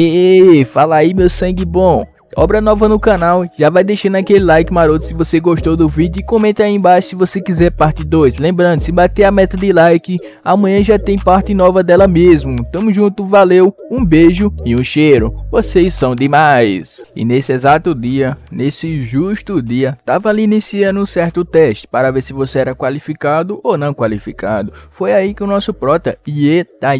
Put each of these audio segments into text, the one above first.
Hey, fala aí, meu sangue bom! obra nova no canal, já vai deixando aquele like maroto se você gostou do vídeo e comenta aí embaixo se você quiser parte 2. Lembrando, se bater a meta de like, amanhã já tem parte nova dela mesmo. Tamo junto, valeu, um beijo e um cheiro. Vocês são demais. E nesse exato dia, nesse justo dia, tava ali iniciando um certo teste para ver se você era qualificado ou não qualificado. Foi aí que o nosso prota, Iê, tá,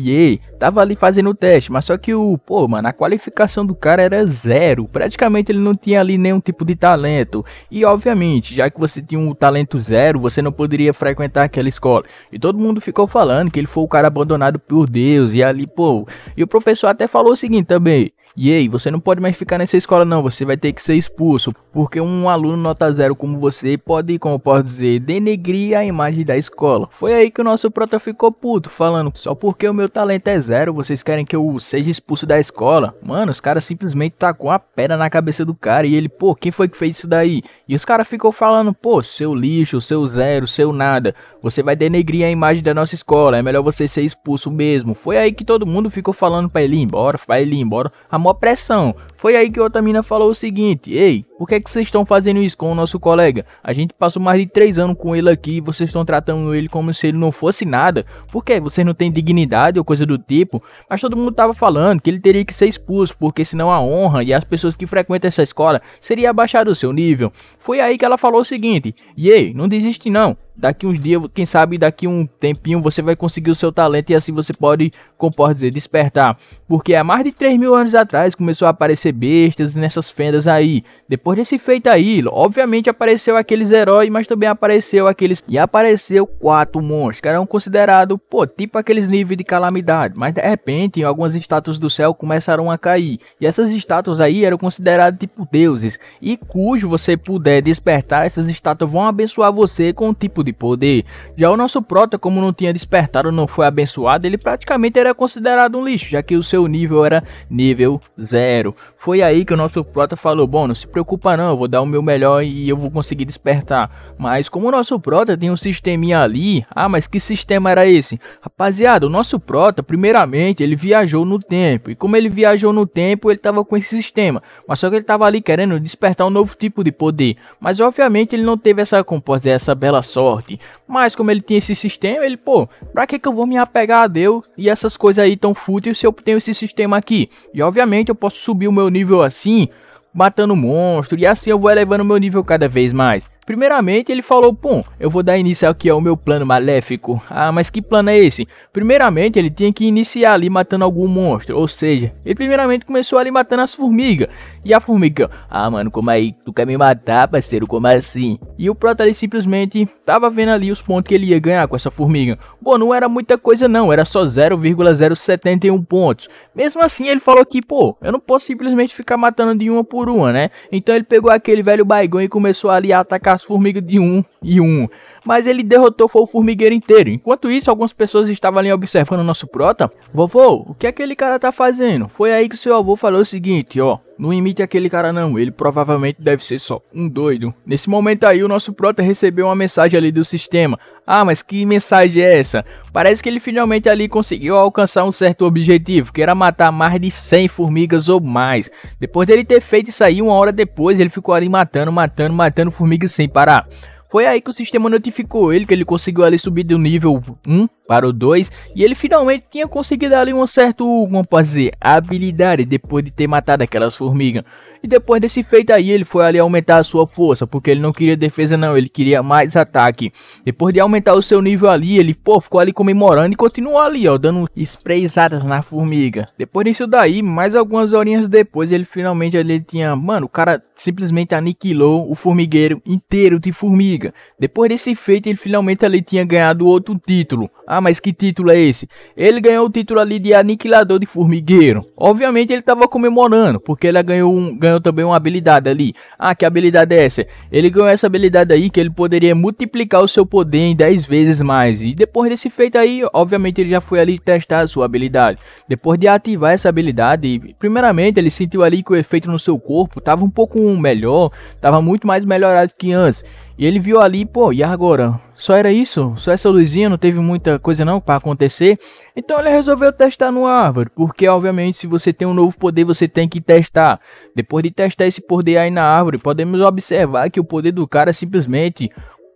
Tava ali fazendo o teste, mas só que o, pô, mano, a qualificação do cara era zero, praticamente ele não tinha ali nenhum tipo de talento. E obviamente, já que você tinha um talento zero, você não poderia frequentar aquela escola. E todo mundo ficou falando que ele foi o cara abandonado por Deus e ali, pô. E o professor até falou o seguinte também: e aí, você não pode mais ficar nessa escola não, você vai ter que ser expulso, porque um aluno nota zero como você pode, como eu posso dizer, denegrir a imagem da escola. Foi aí que o nosso prota ficou puto, falando, só porque o meu talento é zero, vocês querem que eu seja expulso da escola? Mano, os caras simplesmente tacou a pedra na cabeça do cara e ele, pô, quem foi que fez isso daí? E os caras ficou falando, pô, seu lixo, seu zero, seu nada. Você vai denegrir a imagem da nossa escola, é melhor você ser expulso mesmo. Foi aí que todo mundo ficou falando pra ele ir embora, pra ele ir embora. A maior pressão. Foi aí que outra mina falou o seguinte: Ei, por que, é que vocês estão fazendo isso com o nosso colega? A gente passou mais de três anos com ele aqui e vocês estão tratando ele como se ele não fosse nada. Por que? Vocês não têm dignidade ou coisa do tipo? Mas todo mundo tava falando que ele teria que ser expulso, porque senão a honra e as pessoas que frequentam essa escola seria abaixado o seu nível. Foi aí que ela falou o seguinte: E ei, não desiste não daqui uns dias, quem sabe daqui um tempinho você vai conseguir o seu talento e assim você pode, como pode dizer, despertar. Porque há mais de 3 mil anos atrás começou a aparecer bestas nessas fendas aí. Depois desse feito aí, obviamente apareceu aqueles heróis, mas também apareceu aqueles... E apareceu quatro monstros, que eram considerados, pô, tipo aqueles níveis de calamidade. Mas de repente, algumas estátuas do céu começaram a cair. E essas estátuas aí eram consideradas tipo deuses. E cujo você puder despertar, essas estátuas vão abençoar você com um tipo de de poder. Já o nosso Prota, como não tinha despertado, não foi abençoado, ele praticamente era considerado um lixo, já que o seu nível era nível zero. Foi aí que o nosso Prota falou: Bom, não se preocupa, não, eu vou dar o meu melhor e eu vou conseguir despertar. Mas como o nosso Prota tem um sisteminha ali, ah, mas que sistema era esse? Rapaziada, o nosso Prota, primeiramente, ele viajou no tempo, e como ele viajou no tempo, ele tava com esse sistema, mas só que ele tava ali querendo despertar um novo tipo de poder. Mas obviamente ele não teve essa composta, essa bela sorte forte. Mas como ele tinha esse sistema, ele, pô, pra que, que eu vou me apegar a Deus e essas coisas aí tão fúteis se eu tenho esse sistema aqui? E obviamente eu posso subir o meu nível assim, matando monstro, e assim eu vou elevando meu nível cada vez mais. Primeiramente, ele falou: Bom, eu vou dar início aqui ao meu plano maléfico. Ah, mas que plano é esse? Primeiramente, ele tinha que iniciar ali matando algum monstro. Ou seja, ele primeiramente começou ali matando as formigas. E a formiga: Ah, mano, como aí? Tu quer me matar, parceiro? Como assim? E o Prota ali simplesmente tava vendo ali os pontos que ele ia ganhar com essa formiga. Bom, não era muita coisa, não. Era só 0,071 pontos. Mesmo assim, ele falou que, pô, eu não posso simplesmente ficar matando de uma por uma, né? Então ele pegou aquele velho baigão e começou ali a atacar as formigas de um e um mas ele derrotou foi o formigueiro inteiro. Enquanto isso, algumas pessoas estavam ali observando o nosso prota. Vovô, o que aquele cara tá fazendo? Foi aí que seu avô falou o seguinte, ó. Não imite aquele cara não, ele provavelmente deve ser só um doido. Nesse momento aí, o nosso prota recebeu uma mensagem ali do sistema. Ah, mas que mensagem é essa? Parece que ele finalmente ali conseguiu alcançar um certo objetivo, que era matar mais de 100 formigas ou mais. Depois dele ter feito isso aí, uma hora depois, ele ficou ali matando, matando, matando formigas sem parar. Foi aí que o sistema notificou ele que ele conseguiu ali subir do nível 1 para o 2 e ele finalmente tinha conseguido ali um certo, como fazer dizer, habilidade depois de ter matado aquelas formigas. E depois desse feito aí, ele foi ali aumentar a sua força, porque ele não queria defesa não, ele queria mais ataque. Depois de aumentar o seu nível ali, ele pô, ficou ali comemorando e continuou ali, ó, dando sprayzadas na formiga. Depois disso daí, mais algumas horinhas depois, ele finalmente ele tinha, mano, o cara simplesmente aniquilou o formigueiro inteiro de formiga. Depois desse feito, ele finalmente ali tinha ganhado outro título. A ah, ah, mas que título é esse? Ele ganhou o título ali de aniquilador de formigueiro. Obviamente ele estava comemorando, porque ele ganhou, um, ganhou também uma habilidade ali. Ah, que habilidade é essa? Ele ganhou essa habilidade aí que ele poderia multiplicar o seu poder em 10 vezes mais. E depois desse feito aí, obviamente ele já foi ali testar a sua habilidade. Depois de ativar essa habilidade, primeiramente ele sentiu ali que o efeito no seu corpo estava um pouco melhor, estava muito mais melhorado que antes. E ele viu ali, pô, e agora? Só era isso? Só essa luzinha? Não teve muita coisa não para acontecer? Então ele resolveu testar numa árvore, porque obviamente se você tem um novo poder, você tem que testar. Depois de testar esse poder aí na árvore, podemos observar que o poder do cara simplesmente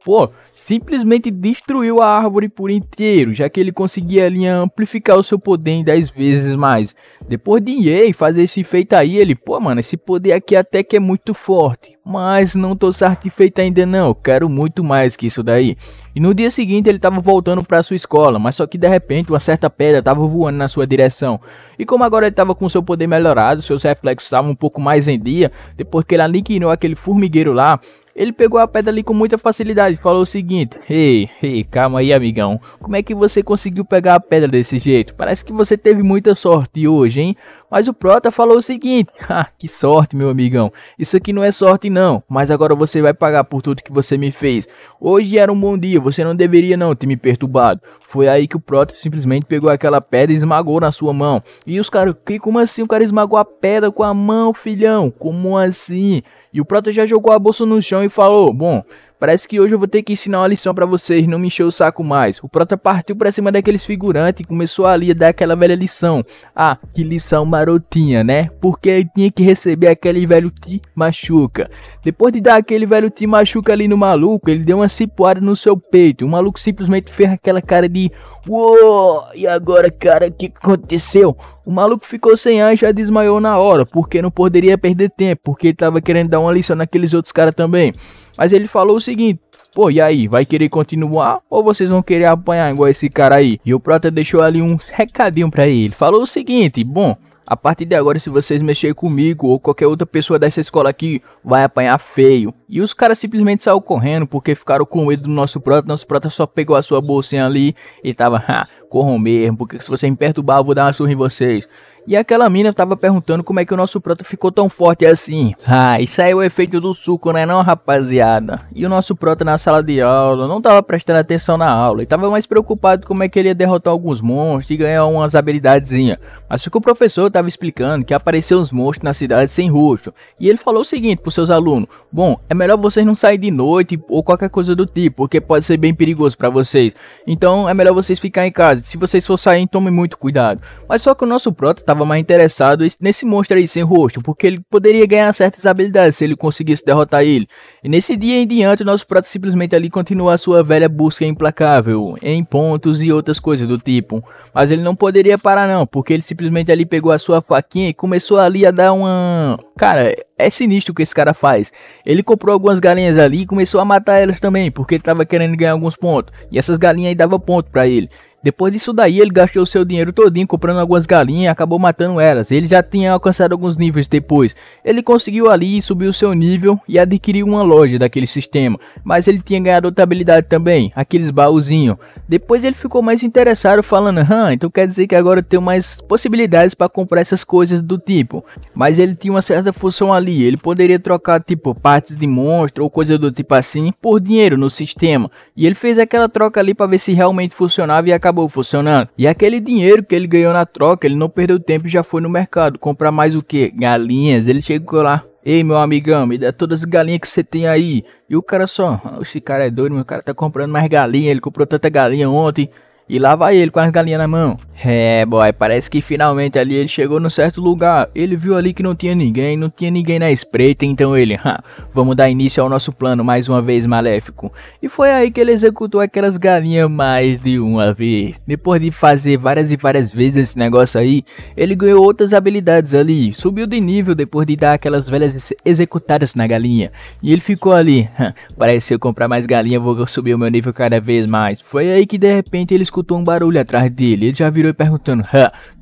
pô, simplesmente destruiu a árvore por inteiro, já que ele conseguia ali amplificar o seu poder em 10 vezes mais. Depois de Yei fazer esse feito aí, ele, pô, mano, esse poder aqui até que é muito forte, mas não tô satisfeito ainda não, quero muito mais que isso daí. E no dia seguinte ele estava voltando para sua escola, mas só que de repente uma certa pedra estava voando na sua direção. E como agora ele estava com seu poder melhorado, seus reflexos estavam um pouco mais em dia, depois que ele aniquilou aquele formigueiro lá, ele pegou a pedra ali com muita facilidade e falou o seguinte: Ei, ei, calma aí, amigão. Como é que você conseguiu pegar a pedra desse jeito? Parece que você teve muita sorte hoje, hein? Mas o Prota falou o seguinte: ah, que sorte, meu amigão. Isso aqui não é sorte, não. Mas agora você vai pagar por tudo que você me fez. Hoje era um bom dia, você não deveria não ter me perturbado. Foi aí que o Prota simplesmente pegou aquela pedra e esmagou na sua mão. E os caras, que como assim? O cara esmagou a pedra com a mão, filhão? Como assim? E o Prota já jogou a bolsa no chão e falou: Bom, Parece que hoje eu vou ter que ensinar uma lição para vocês, não me encher o saco mais. O Prota partiu pra cima daqueles figurantes e começou ali a dar aquela velha lição. Ah, que lição marotinha, né? Porque ele tinha que receber aquele velho ti machuca. Depois de dar aquele velho ti machuca ali no maluco, ele deu uma cipoada no seu peito. O maluco simplesmente fez aquela cara de Uou, e agora, cara, o que aconteceu? O maluco ficou sem ar e já desmaiou na hora, porque não poderia perder tempo, porque ele tava querendo dar uma lição naqueles outros caras também. Mas ele falou o seguinte: Pô, e aí, vai querer continuar ou vocês vão querer apanhar igual esse cara aí? E o Prota deixou ali um recadinho para ele. Falou o seguinte: Bom, a partir de agora, se vocês mexerem comigo ou qualquer outra pessoa dessa escola aqui, vai apanhar feio. E os caras simplesmente saíram correndo porque ficaram com medo do nosso prota. Nosso prota só pegou a sua bolsinha ali e tava, ha, corram mesmo, porque se vocês me perturbar, eu vou dar uma surra em vocês. E aquela mina tava perguntando como é que o nosso proto ficou tão forte assim. Ah, isso aí é o efeito do suco, né não, rapaziada? E o nosso proto na sala de aula não tava prestando atenção na aula e tava mais preocupado como é que ele ia derrotar alguns monstros e ganhar umas habilidadezinhas. Mas o que o professor tava explicando que apareceu uns monstros na cidade sem rosto. E ele falou o seguinte pros seus alunos: Bom, é melhor vocês não saírem de noite ou qualquer coisa do tipo, porque pode ser bem perigoso para vocês. Então é melhor vocês ficarem em casa. Se vocês for sair, tomem muito cuidado. Mas só que o nosso tava estava mais interessado nesse monstro aí sem rosto, porque ele poderia ganhar certas habilidades se ele conseguisse derrotar ele. E nesse dia em diante, o nosso prato simplesmente ali continua a sua velha busca implacável, em pontos e outras coisas do tipo. Mas ele não poderia parar não, porque ele simplesmente ali pegou a sua faquinha e começou ali a dar uma... Cara, é sinistro o que esse cara faz. Ele comprou algumas galinhas ali e começou a matar elas também, porque ele tava querendo ganhar alguns pontos. E essas galinhas aí davam ponto para ele. Depois disso daí, ele gastou seu dinheiro todinho comprando algumas galinhas e acabou matando elas. Ele já tinha alcançado alguns níveis depois. Ele conseguiu ali subir o seu nível e adquiriu uma loja daquele sistema. Mas ele tinha ganhado outra habilidade também, aqueles baúzinhos. Depois ele ficou mais interessado, falando: Hã, então quer dizer que agora eu tenho mais possibilidades para comprar essas coisas do tipo. Mas ele tinha uma certa função ali, ele poderia trocar, tipo, partes de monstro ou coisa do tipo assim, por dinheiro no sistema. E ele fez aquela troca ali para ver se realmente funcionava e acabou funcionando. E aquele dinheiro que ele ganhou na troca, ele não perdeu tempo e já foi no mercado comprar mais o que? Galinhas. Ele chegou lá, Ei, meu amigão, me dá todas as galinhas que você tem aí. E o cara só, ah, esse cara é doido, meu cara tá comprando mais galinha, ele comprou tanta galinha ontem. E lá vai ele com as galinhas na mão. É, boy, parece que finalmente ali ele chegou num certo lugar. Ele viu ali que não tinha ninguém, não tinha ninguém na espreita, então ele, ha, vamos dar início ao nosso plano mais uma vez maléfico. E foi aí que ele executou aquelas galinhas mais de uma vez. Depois de fazer várias e várias vezes esse negócio aí, ele ganhou outras habilidades ali, subiu de nível depois de dar aquelas velhas executadas na galinha. E ele ficou ali, ha, parece que se eu comprar mais galinha vou subir o meu nível cada vez mais. Foi aí que de repente ele escutou escutou um barulho atrás dele. Ele já virou perguntando: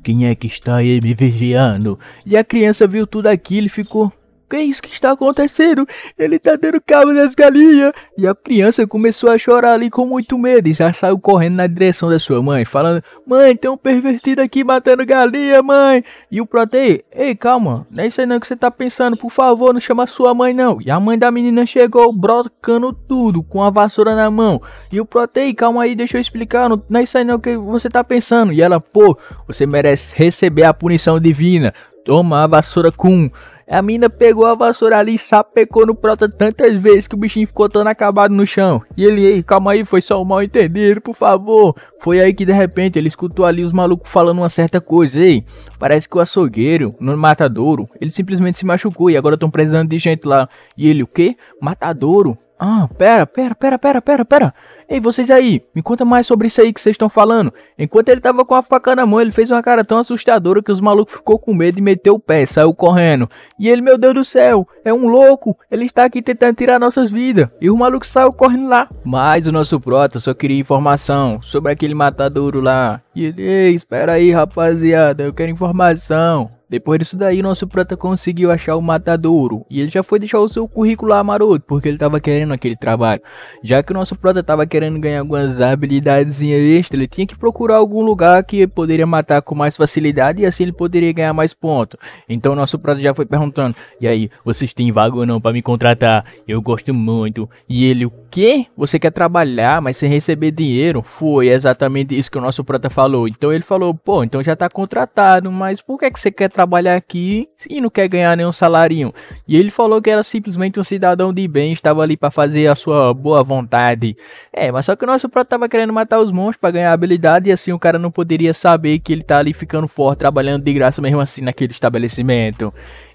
quem é que está aí me vigiando? E a criança viu tudo aquilo e ficou que é isso que está acontecendo? Ele está dando cabo nas galinhas. E a criança começou a chorar ali com muito medo e já saiu correndo na direção da sua mãe, falando: Mãe, tem um pervertido aqui matando galinha, mãe. E o Protei, ei, calma, não é isso aí não que você está pensando, por favor, não chama sua mãe não. E a mãe da menina chegou brocando tudo, com a vassoura na mão. E o Protei, calma aí, deixa eu explicar, não, é isso aí não que você está pensando. E ela, pô, você merece receber a punição divina. Toma a vassoura com a mina pegou a vassoura ali e sapecou no prota tantas vezes que o bichinho ficou todo acabado no chão. E ele, ei, calma aí, foi só um mal entendido, por favor. Foi aí que de repente ele escutou ali os malucos falando uma certa coisa. Ei, parece que o açougueiro no matadouro, ele simplesmente se machucou e agora estão precisando de gente lá. E ele, o quê? Matadouro? Ah, pera, pera, pera, pera, pera, pera. Ei, vocês aí, me conta mais sobre isso aí que vocês estão falando. Enquanto ele tava com a faca na mão, ele fez uma cara tão assustadora que os malucos ficou com medo e meteu o pé, saiu correndo. E ele, meu Deus do céu, é um louco, ele está aqui tentando tirar nossas vidas. E o maluco saiu correndo lá. Mas o nosso prota só queria informação sobre aquele matadouro lá. E ele, ei, espera aí rapaziada, eu quero informação. Depois disso daí, nosso prota conseguiu achar o matadouro. E ele já foi deixar o seu currículo lá maroto, porque ele tava querendo aquele trabalho. Já que o nosso prota tava querendo ganhar algumas habilidades extra, ele tinha que procurar algum lugar que poderia matar com mais facilidade e assim ele poderia ganhar mais pontos. Então nosso prota já foi perguntando, e aí, vocês têm vaga ou não para me contratar? Eu gosto muito. E ele, o quê? Você quer trabalhar, mas sem receber dinheiro? Foi exatamente isso que o nosso prota falou. Então ele falou, pô, então já tá contratado, mas por que, que você quer trabalhar? trabalhar aqui e não quer ganhar nenhum salarinho. E ele falou que era simplesmente um cidadão de bem, estava ali para fazer a sua boa vontade. É, mas só que o nosso prota estava querendo matar os monstros para ganhar habilidade e assim o cara não poderia saber que ele tá ali ficando forte, trabalhando de graça mesmo assim naquele estabelecimento.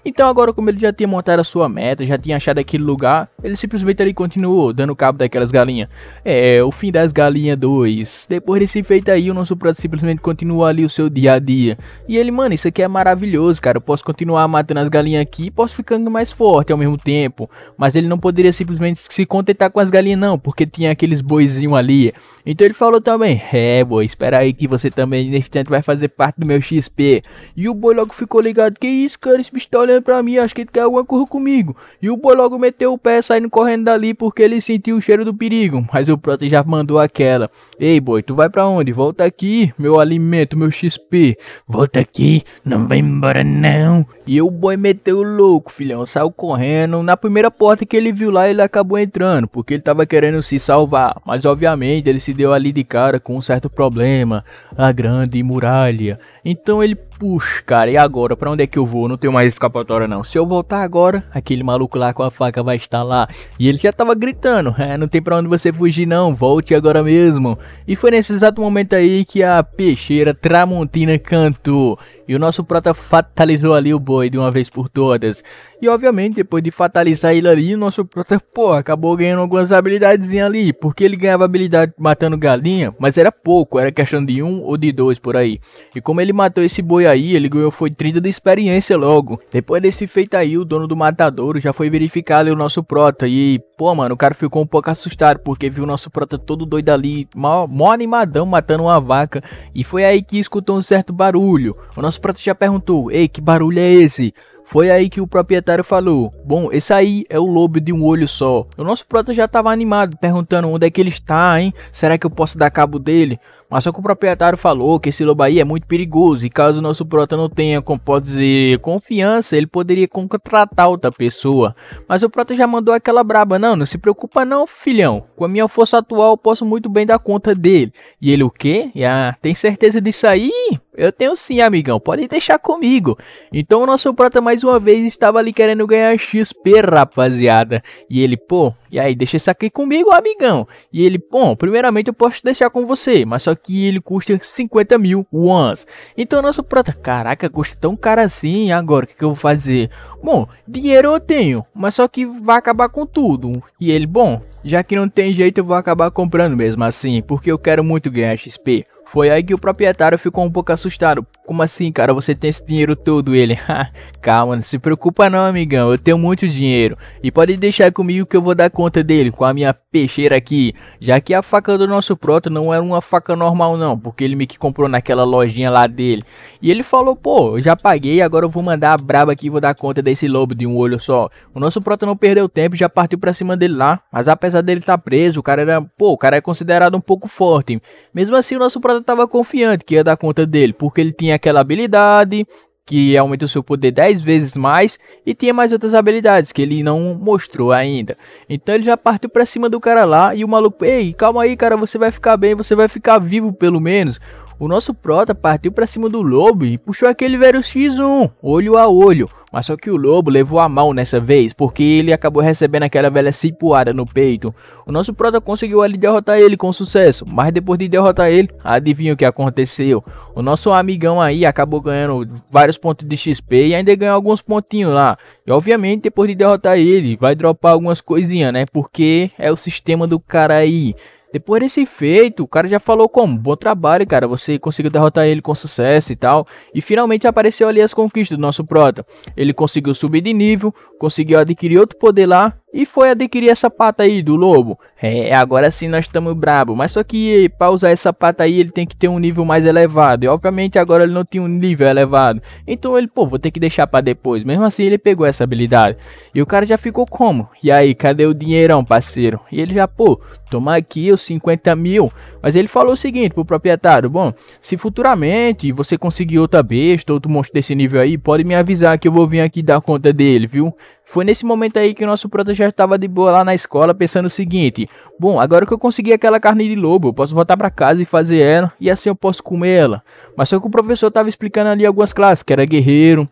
Então agora como ele já tinha montado a sua meta, já tinha achado aquele lugar, ele simplesmente ele continuou dando cabo daquelas galinhas. É, o fim das galinhas 2. Depois desse feito aí, o nosso prato simplesmente continua ali o seu dia a dia. E ele, mano, isso aqui é maravilhoso, cara. Eu posso continuar matando as galinhas aqui, posso ficando mais forte ao mesmo tempo. Mas ele não poderia simplesmente se contentar com as galinhas não, porque tinha aqueles boizinhos ali. Então ele falou também, é boi, espera aí que você também nesse tanto vai fazer parte do meu XP. E o boi logo ficou ligado, que isso cara, esse bicho tá olhando olhando pra mim, acho que ele quer alguma coisa comigo. E o boi logo meteu o pé saindo correndo dali porque ele sentiu o cheiro do perigo. Mas o Prota já mandou aquela. Ei boi, tu vai pra onde? Volta aqui, meu alimento, meu XP. Volta aqui, não vai embora não. E o boi meteu o louco, filhão. Saiu correndo. Na primeira porta que ele viu lá, ele acabou entrando. Porque ele tava querendo se salvar. Mas obviamente ele se deu ali de cara com um certo problema. A grande muralha. Então ele, puxa, cara, e agora? Pra onde é que eu vou? Não tenho mais escapatória, não. Se eu voltar agora, aquele maluco lá com a faca vai estar lá. E ele já tava gritando: é, não tem pra onde você fugir, não. Volte agora mesmo. E foi nesse exato momento aí que a peixeira Tramontina cantou. E o nosso prota fatalizou ali o boi de uma vez por todas. E obviamente, depois de fatalizar ele ali, o nosso prota, pô, acabou ganhando algumas habilidades ali. Porque ele ganhava habilidade matando galinha, mas era pouco, era questão de um ou de dois por aí. E como ele matou esse boi aí, ele ganhou foi 30 de experiência logo. Depois desse feito aí, o dono do matadouro já foi verificar ali o nosso prota. E, pô, mano, o cara ficou um pouco assustado porque viu o nosso prota todo doido ali, mó, mó animadão, matando uma vaca. E foi aí que escutou um certo barulho. O nosso prota já perguntou: Ei, que barulho é esse? Foi aí que o proprietário falou: Bom, esse aí é o lobo de um olho só. O nosso prota já estava animado, perguntando onde é que ele está, hein? Será que eu posso dar cabo dele? Mas só que o proprietário falou que esse lobo aí é muito perigoso e caso o nosso prota não tenha, como pode dizer, confiança, ele poderia contratar outra pessoa. Mas o prota já mandou aquela braba, não, não se preocupa não, filhão. Com a minha força atual eu posso muito bem dar conta dele. E ele o quê? Ah, tem certeza disso aí? Eu tenho sim, amigão, pode deixar comigo. Então o nosso prota mais uma vez estava ali querendo ganhar XP, rapaziada. E ele, pô, e aí, deixa isso aqui comigo, amigão. E ele, bom, primeiramente eu posso deixar com você, mas só que ele custa 50 mil ones. Então nosso prota, caraca, custa tão caro assim, agora o que, que eu vou fazer? Bom, dinheiro eu tenho, mas só que vai acabar com tudo. E ele, bom, já que não tem jeito eu vou acabar comprando mesmo assim, porque eu quero muito ganhar XP. Foi aí que o proprietário ficou um pouco assustado, como assim, cara? Você tem esse dinheiro todo? Ele, calma, não se preocupa não, amigão. Eu tenho muito dinheiro. E pode deixar comigo que eu vou dar conta dele com a minha peixeira aqui. Já que a faca do nosso proto não era uma faca normal, não. Porque ele me que comprou naquela lojinha lá dele. E ele falou, pô, eu já paguei, agora eu vou mandar a braba aqui e vou dar conta desse lobo de um olho só. O nosso proto não perdeu tempo já partiu pra cima dele lá. Mas apesar dele estar tá preso, o cara era, pô, o cara é considerado um pouco forte. Mesmo assim, o nosso proto tava confiante que ia dar conta dele. Porque ele tinha aquela habilidade que aumenta o seu poder 10 vezes mais e tinha mais outras habilidades que ele não mostrou ainda. Então ele já partiu para cima do cara lá e o maluco, ei, calma aí, cara, você vai ficar bem, você vai ficar vivo pelo menos o nosso prota partiu para cima do lobo e puxou aquele velho X1, olho a olho. Mas só que o lobo levou a mão nessa vez, porque ele acabou recebendo aquela velha cipuada no peito. O nosso prota conseguiu ali derrotar ele com sucesso, mas depois de derrotar ele, adivinha o que aconteceu? O nosso amigão aí acabou ganhando vários pontos de XP e ainda ganhou alguns pontinhos lá. E obviamente depois de derrotar ele, vai dropar algumas coisinhas, né? Porque é o sistema do cara aí. Depois desse feito, o cara já falou como, bom trabalho, cara, você conseguiu derrotar ele com sucesso e tal. E finalmente apareceu ali as conquistas do nosso Prota. Ele conseguiu subir de nível, conseguiu adquirir outro poder lá e foi adquirir essa pata aí do lobo. É, agora sim nós estamos brabo, mas só que para usar essa pata aí ele tem que ter um nível mais elevado. E obviamente agora ele não tem um nível elevado. Então ele, pô, vou ter que deixar para depois. Mesmo assim ele pegou essa habilidade. E o cara já ficou como? E aí, cadê o dinheirão, parceiro? E ele já, pô, toma aqui os 50 mil. Mas ele falou o seguinte pro proprietário: bom, se futuramente você conseguir outra besta, outro monstro desse nível aí, pode me avisar que eu vou vir aqui dar conta dele, viu? Foi nesse momento aí que o nosso prota já estava de boa lá na escola, pensando o seguinte: bom, agora que eu consegui aquela carne de lobo, eu posso voltar para casa e fazer ela, e assim eu posso comer ela. Mas só que o professor estava explicando ali algumas classes, que era guerreiro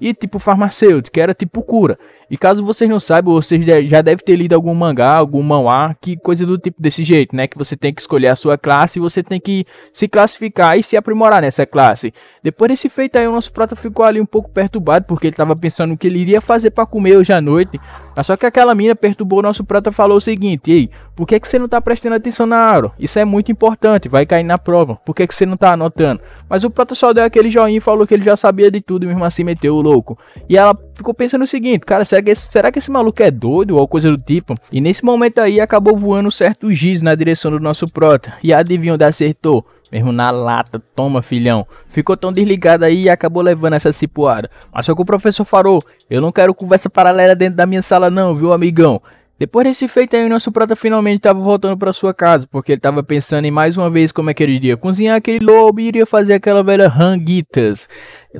e tipo farmacêutico, que era tipo cura. E caso vocês não saibam, vocês já devem ter lido algum mangá, algum manhwa, que coisa do tipo desse jeito, né? Que você tem que escolher a sua classe e você tem que se classificar e se aprimorar nessa classe. Depois desse feito aí, o nosso prota ficou ali um pouco perturbado, porque ele estava pensando o que ele iria fazer para comer hoje à noite. Mas só que aquela mina perturbou o nosso prota falou o seguinte, ei, por que, que você não está prestando atenção na aula? Isso é muito importante, vai cair na prova. Por que, que você não está anotando? Mas o prota só deu aquele joinha e falou que ele já sabia de tudo e mesmo assim meteu o louco. E ela ficou pensando o seguinte, cara, será que, esse, será que esse maluco é doido ou coisa do tipo? E nesse momento aí acabou voando um certo giz na direção do nosso prota. E adivinha onde acertou? Mesmo na lata, toma filhão. Ficou tão desligado aí e acabou levando essa cipuada. Mas só que o professor falou eu não quero conversa paralela dentro da minha sala não, viu amigão? Depois desse feito aí, o nosso prota finalmente estava voltando para sua casa, porque ele estava pensando em mais uma vez como é que ele iria cozinhar aquele lobo e iria fazer aquela velha ranguitas.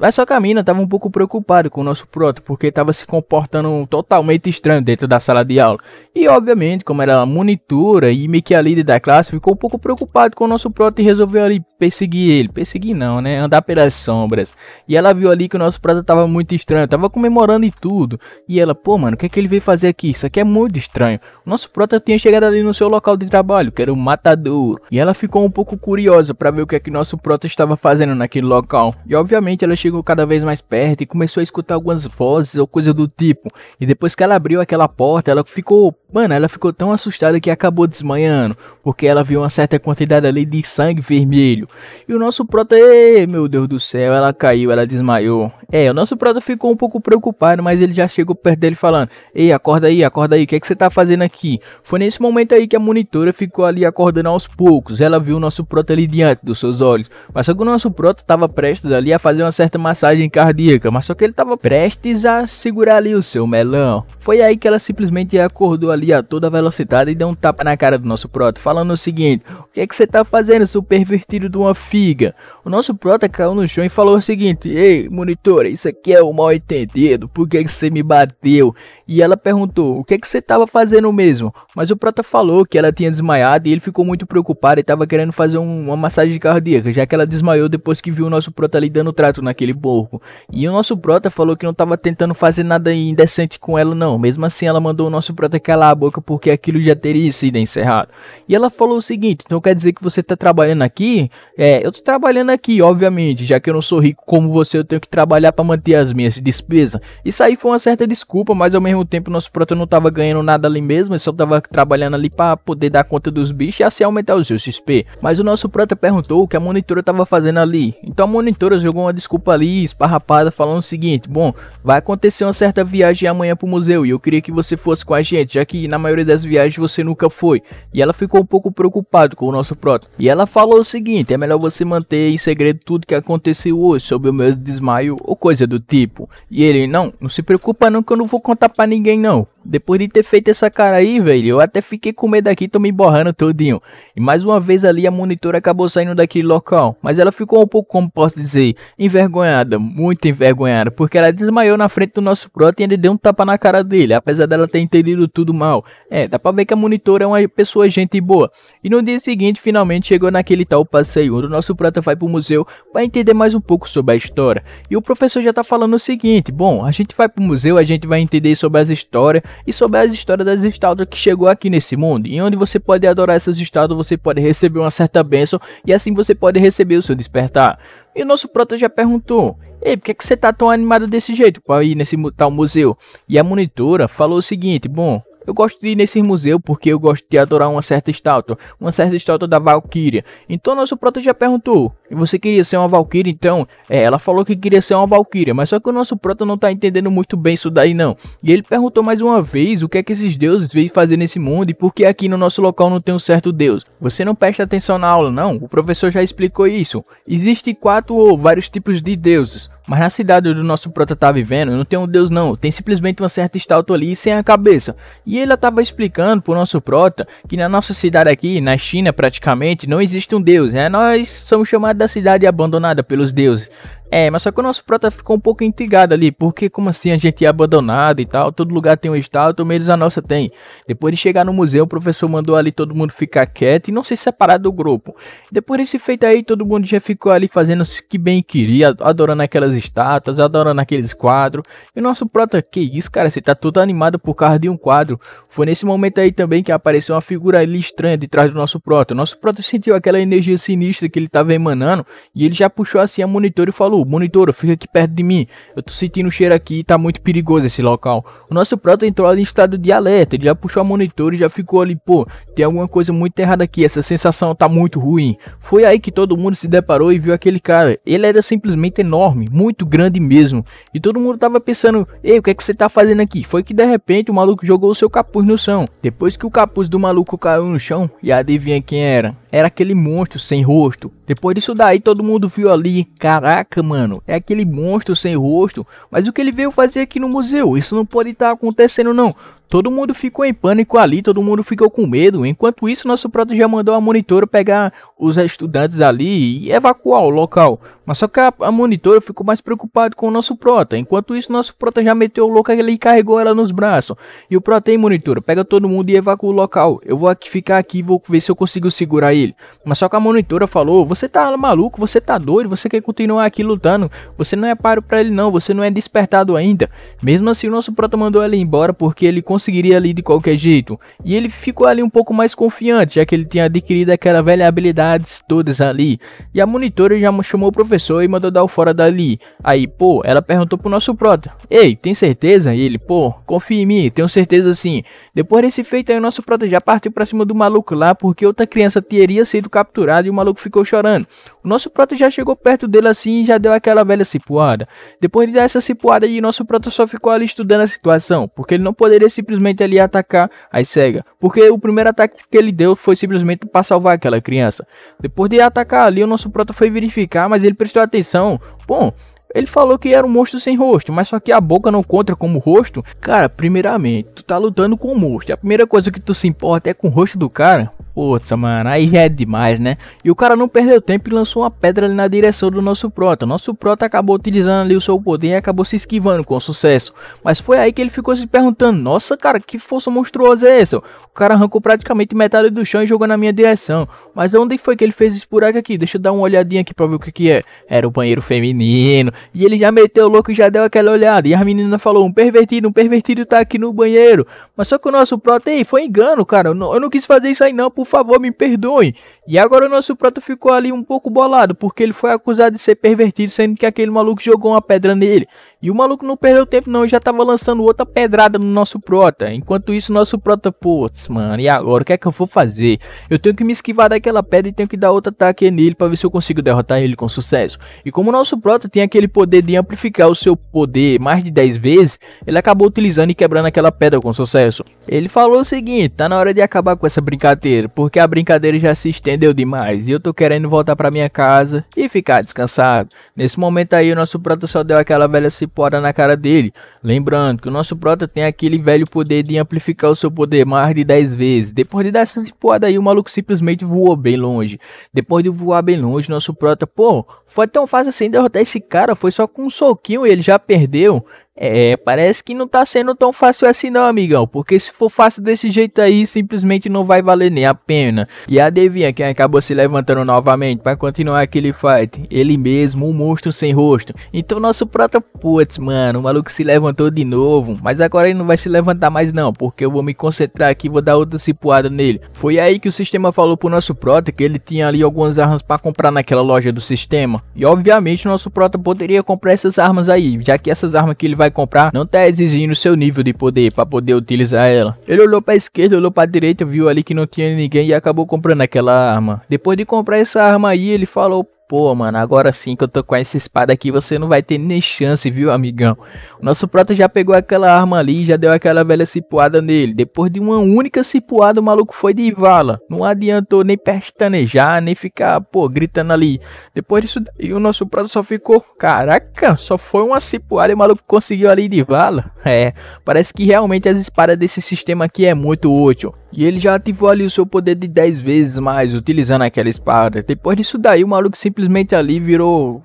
Mas só que a mina um pouco preocupada com o nosso proto, porque tava se comportando totalmente estranho dentro da sala de aula. E obviamente, como era a monitora e meio que a líder da classe, ficou um pouco preocupado com o nosso proto e resolveu ali perseguir ele. Perseguir não, né? Andar pelas sombras. E ela viu ali que o nosso proto tava muito estranho, tava comemorando e tudo. E ela, pô, mano, o que é que ele veio fazer aqui? Isso aqui é muito estranho. O nosso proto tinha chegado ali no seu local de trabalho, que era o matador. E ela ficou um pouco curiosa para ver o que é que nosso proto estava fazendo naquele local. E obviamente ela chegou cada vez mais perto e começou a escutar algumas vozes ou coisa do tipo. E depois que ela abriu aquela porta, ela ficou, mano, ela ficou tão assustada que acabou desmanhando, porque ela viu uma certa quantidade ali de sangue vermelho. E o nosso prota, ei, meu Deus do céu, ela caiu, ela desmaiou. É, o nosso prota ficou um pouco preocupado, mas ele já chegou perto dele falando: "Ei, acorda aí, acorda aí, o que é que você tá fazendo aqui?". Foi nesse momento aí que a monitora ficou ali acordando aos poucos. Ela viu o nosso prota ali diante dos seus olhos, mas só que o nosso prota tava prestes ali a fazer uma certa certa massagem cardíaca, mas só que ele estava prestes a segurar ali o seu melão. Foi aí que ela simplesmente acordou ali a toda velocidade e deu um tapa na cara do nosso proto, falando o seguinte: O que é que você tá fazendo, seu pervertido de uma figa? O nosso proto caiu no chão e falou o seguinte: Ei, monitor, isso aqui é um mal entendido, por que, que você me bateu? e ela perguntou: O que é que você estava fazendo mesmo? Mas o prota falou que ela tinha desmaiado e ele ficou muito preocupado e estava querendo fazer um, uma massagem cardíaca, já que ela desmaiou depois que viu o nosso prota ali dando trato naquele porco. E o nosso prota falou que não estava tentando fazer nada indecente com ela, não. Mesmo assim, ela mandou o nosso prota calar a boca porque aquilo já teria sido encerrado. E ela falou o seguinte: Então quer dizer que você está trabalhando aqui? É, eu estou trabalhando aqui, obviamente, já que eu não sou rico como você, eu tenho que trabalhar para manter as minhas despesas. Isso aí foi uma certa desculpa, mas ao mesmo mesmo tempo nosso proto não tava ganhando nada ali mesmo, só tava trabalhando ali para poder dar conta dos bichos e assim aumentar os seus XP. Mas o nosso prota perguntou o que a monitora tava fazendo ali. Então a monitora jogou uma desculpa ali, esparrapada, falando o seguinte: "Bom, vai acontecer uma certa viagem amanhã pro museu e eu queria que você fosse com a gente, já que na maioria das viagens você nunca foi". E ela ficou um pouco preocupada com o nosso proto. E ela falou o seguinte: "É melhor você manter em segredo tudo que aconteceu hoje sobre o meu desmaio ou coisa do tipo". E ele: "Não, não se preocupa não que eu não vou contar para pra ninguém, não. Depois de ter feito essa cara aí, velho, eu até fiquei com medo aqui, tô me borrando todinho. E mais uma vez ali a monitora acabou saindo daquele local. Mas ela ficou um pouco, como posso dizer, envergonhada, muito envergonhada, porque ela desmaiou na frente do nosso prota e ele deu um tapa na cara dele, apesar dela ter entendido tudo mal. É, dá pra ver que a monitora é uma pessoa gente boa. E no dia seguinte, finalmente chegou naquele tal passeio, onde o nosso prota vai pro museu para entender mais um pouco sobre a história. E o professor já tá falando o seguinte: bom, a gente vai pro museu, a gente vai entender sobre sobre as histórias e sobre as histórias das estátuas que chegou aqui nesse mundo. E onde você pode adorar essas estátuas, você pode receber uma certa bênção e assim você pode receber o seu despertar. E o nosso prota já perguntou: Ei, por que, é que você tá tão animado desse jeito para ir nesse tal museu? E a monitora falou o seguinte: Bom, eu gosto de ir nesse museu porque eu gosto de adorar uma certa estátua, uma certa estátua da Valkyria. Então nosso prota já perguntou: e você queria ser uma Valkyria? Então, é, ela falou que queria ser uma Valkyria, mas só que o nosso prota não tá entendendo muito bem isso daí não. E ele perguntou mais uma vez o que é que esses deuses vêm fazer nesse mundo e por que aqui no nosso local não tem um certo deus. Você não presta atenção na aula não? O professor já explicou isso. Existem quatro ou vários tipos de deuses. Mas na cidade onde o nosso prota tá vivendo, não tem um deus não, tem simplesmente uma certa estátua ali sem a cabeça. E ele tava explicando pro nosso prota que na nossa cidade aqui, na China praticamente, não existe um deus, né? Nós somos chamados da cidade abandonada pelos deuses. É, mas só que o nosso prota ficou um pouco intrigado ali, porque como assim a gente é abandonado e tal, todo lugar tem um estado, pelo menos a nossa tem. Depois de chegar no museu, o professor mandou ali todo mundo ficar quieto e não se separar do grupo. Depois desse feito aí, todo mundo já ficou ali fazendo o que bem queria, adorando aquelas estátuas, adorando aqueles quadros. E o nosso prota, que isso, cara, você tá todo animado por causa de um quadro. Foi nesse momento aí também que apareceu uma figura ali estranha de trás do nosso Proto. Nosso Proto sentiu aquela energia sinistra que ele estava emanando e ele já puxou assim a monitor e falou: Monitor, fica aqui perto de mim. Eu tô sentindo o um cheiro aqui e tá muito perigoso esse local. O nosso Proto entrou ali em estado de alerta. Ele já puxou a monitor e já ficou ali: Pô, tem alguma coisa muito errada aqui. Essa sensação tá muito ruim. Foi aí que todo mundo se deparou e viu aquele cara. Ele era simplesmente enorme, muito grande mesmo. E todo mundo tava pensando: Ei, o que é que você tá fazendo aqui? Foi que de repente o maluco jogou o seu capuz burros Depois que o capuz do maluco caiu no chão, e adivinha quem era? Era aquele monstro sem rosto. Depois disso daí, todo mundo viu ali, caraca, mano, é aquele monstro sem rosto. Mas o que ele veio fazer aqui no museu? Isso não pode estar tá acontecendo não. Todo mundo ficou em pânico ali, todo mundo ficou com medo. Enquanto isso, nosso prota já mandou a monitora pegar os estudantes ali e evacuar o local. Mas só que a, a monitora ficou mais preocupada com o nosso prota. Enquanto isso, nosso prota já meteu o louco e carregou ela nos braços. E o prota aí, monitora, pega todo mundo e evacua o local. Eu vou aqui, ficar aqui e vou ver se eu consigo segurar ele. Mas só que a monitora falou, você tá maluco, você tá doido, você quer continuar aqui lutando. Você não é paro para ele não, você não é despertado ainda. Mesmo assim, o nosso prota mandou ele embora porque ele conseguiria ali de qualquer jeito. E ele ficou ali um pouco mais confiante, já que ele tinha adquirido aquela velha habilidades todas ali. E a monitora já chamou o professor e mandou dar o fora dali. Aí, pô, ela perguntou pro nosso prota: Ei, tem certeza? E ele, pô, confia em mim, tenho certeza sim. Depois desse feito aí, o nosso prota já partiu pra cima do maluco lá, porque outra criança teria sido capturada e o maluco ficou chorando. O nosso Prota já chegou perto dele assim e já deu aquela velha cipuada. Depois de dar essa cipuada aí, nosso Prota só ficou ali estudando a situação, porque ele não poderia simplesmente ali atacar a cega, porque o primeiro ataque que ele deu foi simplesmente para salvar aquela criança. Depois de atacar ali, o nosso Prota foi verificar, mas ele prestou atenção. Bom, ele falou que era um monstro sem rosto, mas só que a boca não conta como rosto. Cara, primeiramente, tu tá lutando com um monstro. A primeira coisa que tu se importa é com o rosto do cara. Putz, mano, aí já é demais, né? E o cara não perdeu tempo e lançou uma pedra ali na direção do nosso Prota. Nosso Prota acabou utilizando ali o seu poder e acabou se esquivando com sucesso. Mas foi aí que ele ficou se perguntando: Nossa, cara, que força monstruosa é essa? O cara arrancou praticamente metade do chão e jogou na minha direção. Mas onde foi que ele fez esse buraco aqui? Deixa eu dar uma olhadinha aqui pra ver o que, que é. Era o banheiro feminino. E ele já meteu o louco e já deu aquela olhada. E a menina falou: Um pervertido, um pervertido tá aqui no banheiro. Mas só que o nosso Prota aí foi engano, cara. Eu não, eu não quis fazer isso aí não, por por favor, me perdoem. E agora o nosso prota ficou ali um pouco bolado, porque ele foi acusado de ser pervertido, sendo que aquele maluco jogou uma pedra nele. E o maluco não perdeu tempo não, já tava lançando outra pedrada no nosso prota. Enquanto isso, nosso prota, putz, mano, e agora? O que é que eu vou fazer? Eu tenho que me esquivar daquela pedra e tenho que dar outro ataque nele para ver se eu consigo derrotar ele com sucesso. E como o nosso prota tem aquele poder de amplificar o seu poder mais de 10 vezes, ele acabou utilizando e quebrando aquela pedra com sucesso. Ele falou o seguinte, tá na hora de acabar com essa brincadeira, porque a brincadeira já se estende rendeu demais e eu tô querendo voltar para minha casa e ficar descansado. Nesse momento aí, o nosso prota só deu aquela velha cipora na cara dele. Lembrando que o nosso prota tem aquele velho poder de amplificar o seu poder mais de 10 vezes. Depois de dar essa cipoada aí, o maluco simplesmente voou bem longe. Depois de voar bem longe, nosso prota, pô, foi tão fácil assim derrotar esse cara, foi só com um soquinho e ele já perdeu. É, parece que não tá sendo tão fácil assim não, amigão. Porque se for fácil desse jeito aí, simplesmente não vai valer nem a pena. E adivinha quem acabou se levantando novamente para continuar aquele fight? Ele mesmo, um monstro sem rosto. Então nosso prota, putz, mano, o maluco se levantou de novo. Mas agora ele não vai se levantar mais não, porque eu vou me concentrar aqui e vou dar outra cipuada nele. Foi aí que o sistema falou pro nosso prota que ele tinha ali algumas armas para comprar naquela loja do sistema. E obviamente o nosso prota poderia comprar essas armas aí, já que essas armas que ele vai vai comprar não tá exigindo o seu nível de poder para poder utilizar ela. Ele olhou para esquerda, olhou para direita, viu ali que não tinha ninguém e acabou comprando aquela arma. Depois de comprar essa arma aí, ele falou: Pô, mano, agora sim que eu tô com essa espada aqui, você não vai ter nem chance, viu, amigão? O nosso prota já pegou aquela arma ali e já deu aquela velha cipuada nele. Depois de uma única cipuada, o maluco foi de vala. Não adiantou nem pestanejar, nem ficar, pô, gritando ali. Depois disso, e o nosso prota só ficou, caraca, só foi uma cipuada e o maluco conseguiu ali de vala. É, parece que realmente as espadas desse sistema aqui é muito útil. E ele já ativou ali o seu poder de 10 vezes mais, utilizando aquela espada. Depois disso daí, o maluco simplesmente ali virou